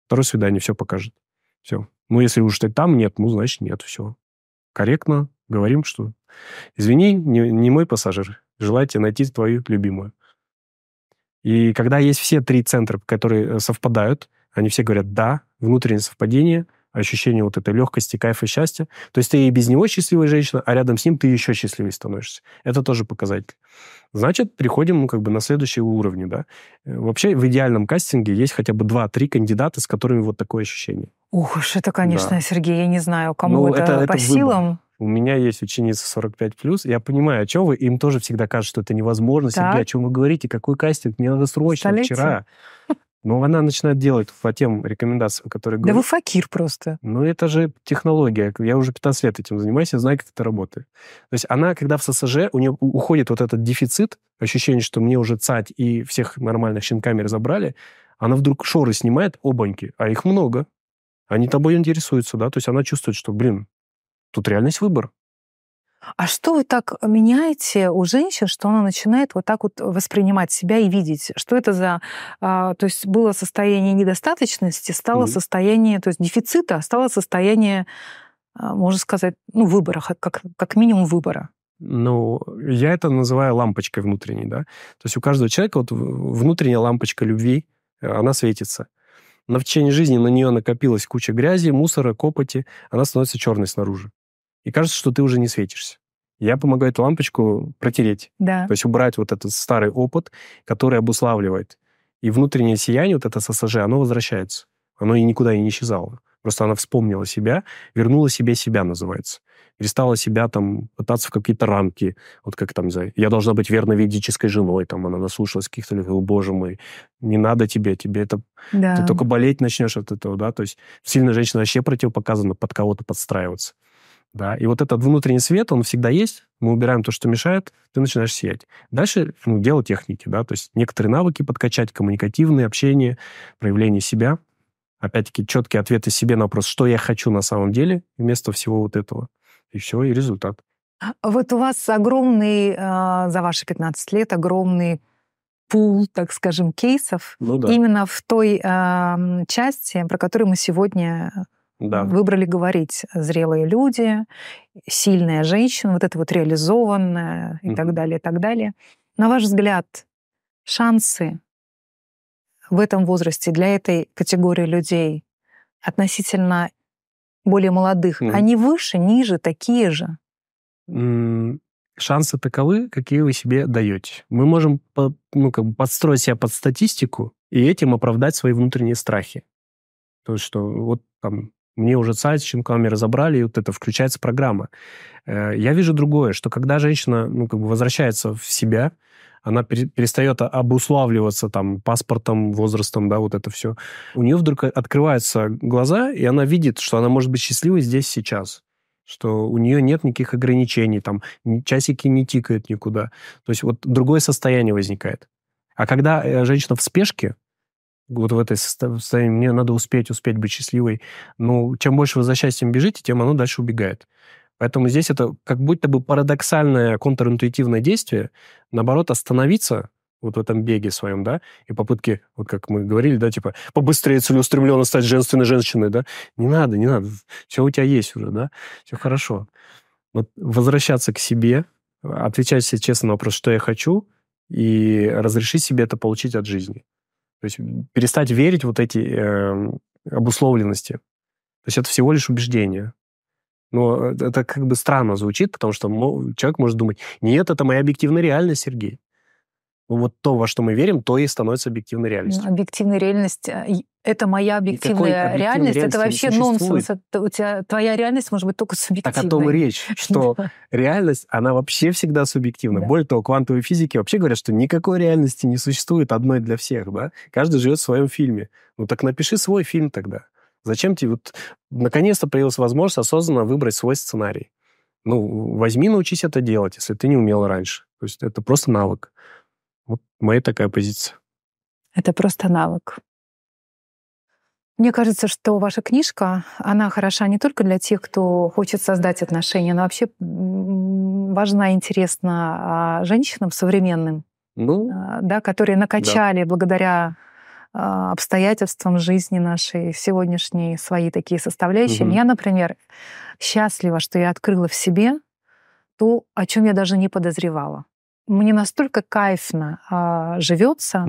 S1: Второе свидание все покажет. Все. Ну, если уж ты там нет, ну, значит, нет, все. Корректно говорим, что Извини, не, не мой пассажир. Желайте найти твою любимую. И когда есть все три центра, которые э, совпадают, они все говорят «да», внутреннее совпадение, ощущение вот этой легкости, кайфа, счастья. То есть ты и без него счастливая женщина, а рядом с ним ты еще счастливее становишься. Это тоже показатель. Значит, приходим ну, как бы на следующий уровень, да. Э, вообще в идеальном кастинге есть хотя бы 2-3 кандидата, с которыми вот такое ощущение.
S2: Ух уж, это, конечно, да. Сергей, я не знаю, кому ну, это, это по это силам. Выбор
S1: у меня есть ученица 45+, плюс, я понимаю, а что вы, им тоже всегда кажется, что это невозможно. Так. Сергей, о чем вы говорите, какой кастинг, мне надо срочно, Столетие. вчера. Но она начинает делать по тем рекомендациям, которые... Да вы
S2: факир просто.
S1: Ну, это же технология. Я уже 15 лет этим занимаюсь, я знаю, как это работает. То есть она, когда в ССЖ, у нее уходит вот этот дефицит, ощущение, что мне уже цать и всех нормальных щенками разобрали, она вдруг шоры снимает, обоньки, а их много. Они тобой интересуются, да, то есть она чувствует, что, блин, Тут реальность выбор.
S2: А что вы так меняете у женщин, что она начинает вот так вот воспринимать себя и видеть? Что это за... А, то есть было состояние недостаточности, стало mm-hmm. состояние, то есть дефицита, а стало состояние, а, можно сказать, ну, выбора, как, как минимум выбора.
S1: Ну, я это называю лампочкой внутренней, да. То есть у каждого человека вот внутренняя лампочка любви, э, она светится. Но в течение жизни на нее накопилась куча грязи, мусора, копоти, она становится черной снаружи и кажется, что ты уже не светишься. Я помогаю эту лампочку протереть. Да. То есть убрать вот этот старый опыт, который обуславливает. И внутреннее сияние, вот это ССЖ, оно возвращается. Оно и никуда и не исчезало. Просто она вспомнила себя, вернула себе себя, называется. Перестала себя там пытаться в какие-то рамки. Вот как там, не знаю, я должна быть верно ведической женой, там она наслушалась каких-то, о, боже мой, не надо тебе, тебе это... Да. Ты только болеть начнешь от этого, да? То есть сильная женщина вообще противопоказана под кого-то подстраиваться. Да, и вот этот внутренний свет, он всегда есть, мы убираем то, что мешает, ты начинаешь сиять. Дальше ну, дело техники, да, то есть некоторые навыки подкачать, коммуникативные, общение, проявление себя. Опять-таки четкие ответы себе на вопрос, что я хочу на самом деле, вместо всего вот этого. И все, и результат.
S2: А вот у вас огромный, э, за ваши 15 лет, огромный пул, так скажем, кейсов ну, да. именно в той э, части, про которую мы сегодня да. Выбрали говорить зрелые люди, сильная женщина, вот это вот реализованная и mm-hmm. так далее, и так далее. На ваш взгляд, шансы в этом возрасте для этой категории людей относительно более молодых, mm-hmm. они выше, ниже, такие же?
S1: Mm-hmm. Шансы таковы, какие вы себе даете. Мы можем ну, как бы подстроить себя под статистику и этим оправдать свои внутренние страхи. То, что вот там мне уже сайт с щенками разобрали, и вот это включается программа. Э, я вижу другое, что когда женщина ну, как бы возвращается в себя, она перестает обуславливаться там паспортом, возрастом, да, вот это все. У нее вдруг открываются глаза, и она видит, что она может быть счастливой здесь сейчас что у нее нет никаких ограничений, там часики не тикают никуда. То есть вот другое состояние возникает. А когда э, женщина в спешке, вот в этой состоянии, мне надо успеть, успеть быть счастливой. Но ну, чем больше вы за счастьем бежите, тем оно дальше убегает. Поэтому здесь это как будто бы парадоксальное контринтуитивное действие, наоборот, остановиться вот в этом беге своем, да, и попытки, вот как мы говорили, да, типа, побыстрее целеустремленно стать женственной женщиной, да, не надо, не надо, все у тебя есть уже, да, все хорошо. Вот возвращаться к себе, отвечать себе честно на вопрос, что я хочу, и разрешить себе это получить от жизни. То есть перестать верить вот эти э, обусловленности. То есть это всего лишь убеждение. Но это как бы странно звучит, потому что человек может думать, нет, это моя объективная реальность, Сергей вот то, во что мы верим, то и становится объективной реальностью.
S2: Объективная реальность э, это моя объективная реальность, реальности это вообще нонсенс. Это у тебя, твоя реальность может быть только субъективной. Так о том
S1: и речь, что реальность, она вообще всегда субъективна. Да. Более того, квантовые физики вообще говорят, что никакой реальности не существует одной для всех, да? Каждый живет в своем фильме. Ну так напиши свой фильм тогда. Зачем тебе вот... Наконец-то появилась возможность осознанно выбрать свой сценарий. Ну, возьми, научись это делать, если ты не умел раньше. То есть это просто навык. Вот моя такая позиция.
S2: Это просто навык. Мне кажется, что ваша книжка, она хороша не только для тех, кто хочет создать отношения, но вообще важна и интересна а, женщинам современным, ну, э, да, которые накачали да. благодаря а, обстоятельствам жизни нашей сегодняшней свои такие составляющие. Угу. Я, например, счастлива, что я открыла в себе то, о чем я даже не подозревала мне настолько кайфно а, живется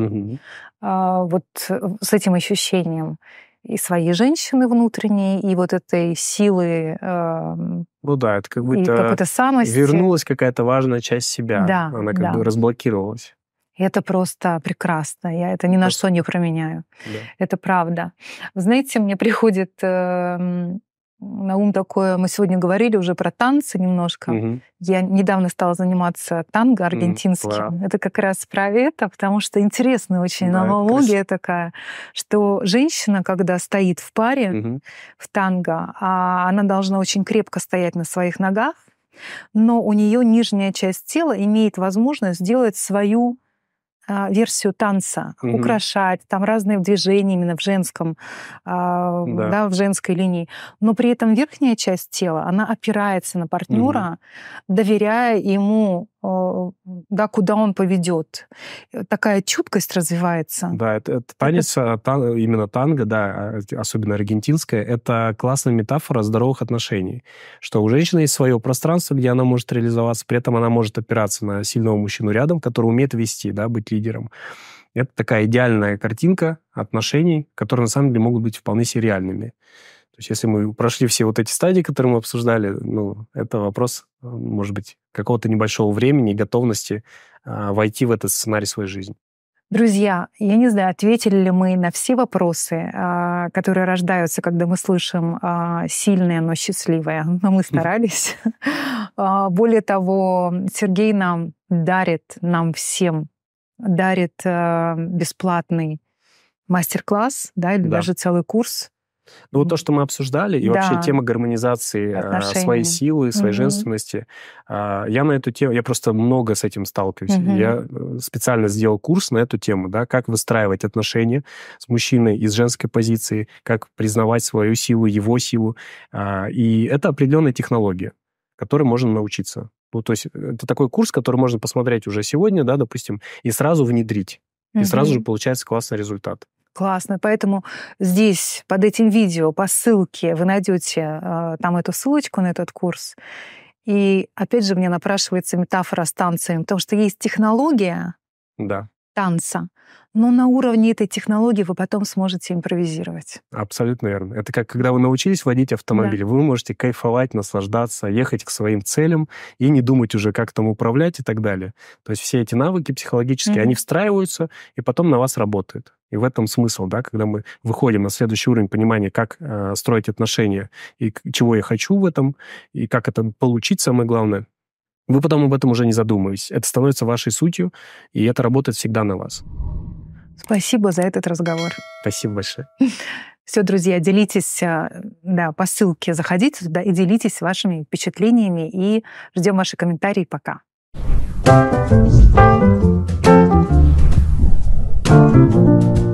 S2: а, вот э, с этим ощущением и своей женщины внутренней, и вот этой силы. Э,
S1: ну да, это как будто, самости. вернулась какая-то важная часть себя. Да, Она как да. бы разблокировалась.
S2: это просто прекрасно. Я это ни на что не променяю. Да. Это правда. Знаете, мне приходит эм, на ум такое. Мы сегодня говорили уже про танцы немножко. Угу. Я недавно стала заниматься танго аргентинским. Угу, да. Это как раз про это, потому что интересная очень да, аналогия это такая, что женщина, когда стоит в паре угу. в танго, а, она должна очень крепко стоять на своих ногах, но у нее нижняя часть тела имеет возможность сделать свою а, версию танца, угу. украшать, там разные движения именно в женском, а, да. Да, в женской линии. Но при этом верхняя часть тела, она опирается на партнера, угу. доверяя ему да, куда он поведет. Э, такая чуткость развивается. Да,
S1: это, это танец, это... Э, тан, именно танго, да, а, особенно аргентинское, это классная метафора здоровых отношений, что у женщины есть свое пространство, где она может реализоваться, при этом она может опираться на сильного мужчину рядом, который умеет вести, да, быть лидером. Это такая идеальная картинка отношений, которые на самом деле могут быть вполне сериальными. То есть если мы прошли все вот эти стадии, которые мы обсуждали, ну, это вопрос, э, может быть, какого-то небольшого времени и готовности а, войти в этот сценарий своей жизни.
S2: Друзья, я не знаю, ответили ли мы на все вопросы, а, которые рождаются, когда мы слышим а, «сильное, но счастливое». Но мы старались. А, более того, Сергей нам дарит, нам всем дарит э, бесплатный мастер-класс, да, или да. даже целый курс
S1: ну, вот то, что мы обсуждали, и да. вообще тема гармонизации Отношения. А, своей силы, своей угу. женственности. А, я на эту тему, я просто много с этим сталкиваюсь. Угу. Я э, специально сделал курс на эту тему, да, как выстраивать отношения с мужчиной из женской позиции, как признавать свою силу, его силу. А, и это определенная технология, которой можно научиться. Ну, то есть э, это такой курс, который можно посмотреть уже сегодня, да, допустим, и сразу внедрить. И угу. сразу же получается классный результат.
S2: Классно. Поэтому здесь, под этим видео, по ссылке вы найдете э, там эту ссылочку на этот курс. И опять же, мне напрашивается метафора с танцами, потому что есть технология, да танца. Но на уровне этой технологии вы потом сможете импровизировать.
S1: Абсолютно верно. Это как когда вы научились водить автомобиль, да. вы можете кайфовать, наслаждаться, ехать к своим целям и не думать уже, как там управлять и так далее. То есть все эти навыки психологические, mm они встраиваются и потом на вас работают. И в этом смысл, да, когда мы выходим на следующий уровень понимания, как э, строить отношения и чего я хочу в этом, и как это получить, самое главное, вы потом об этом уже не задумываетесь. Это становится вашей сутью, и это работает всегда на вас.
S2: Спасибо за этот разговор.
S1: Спасибо большое.
S2: Все, друзья, делитесь э, да, по ссылке, заходите туда и делитесь вашими впечатлениями. И ждем ваши комментарии. Пока. thank you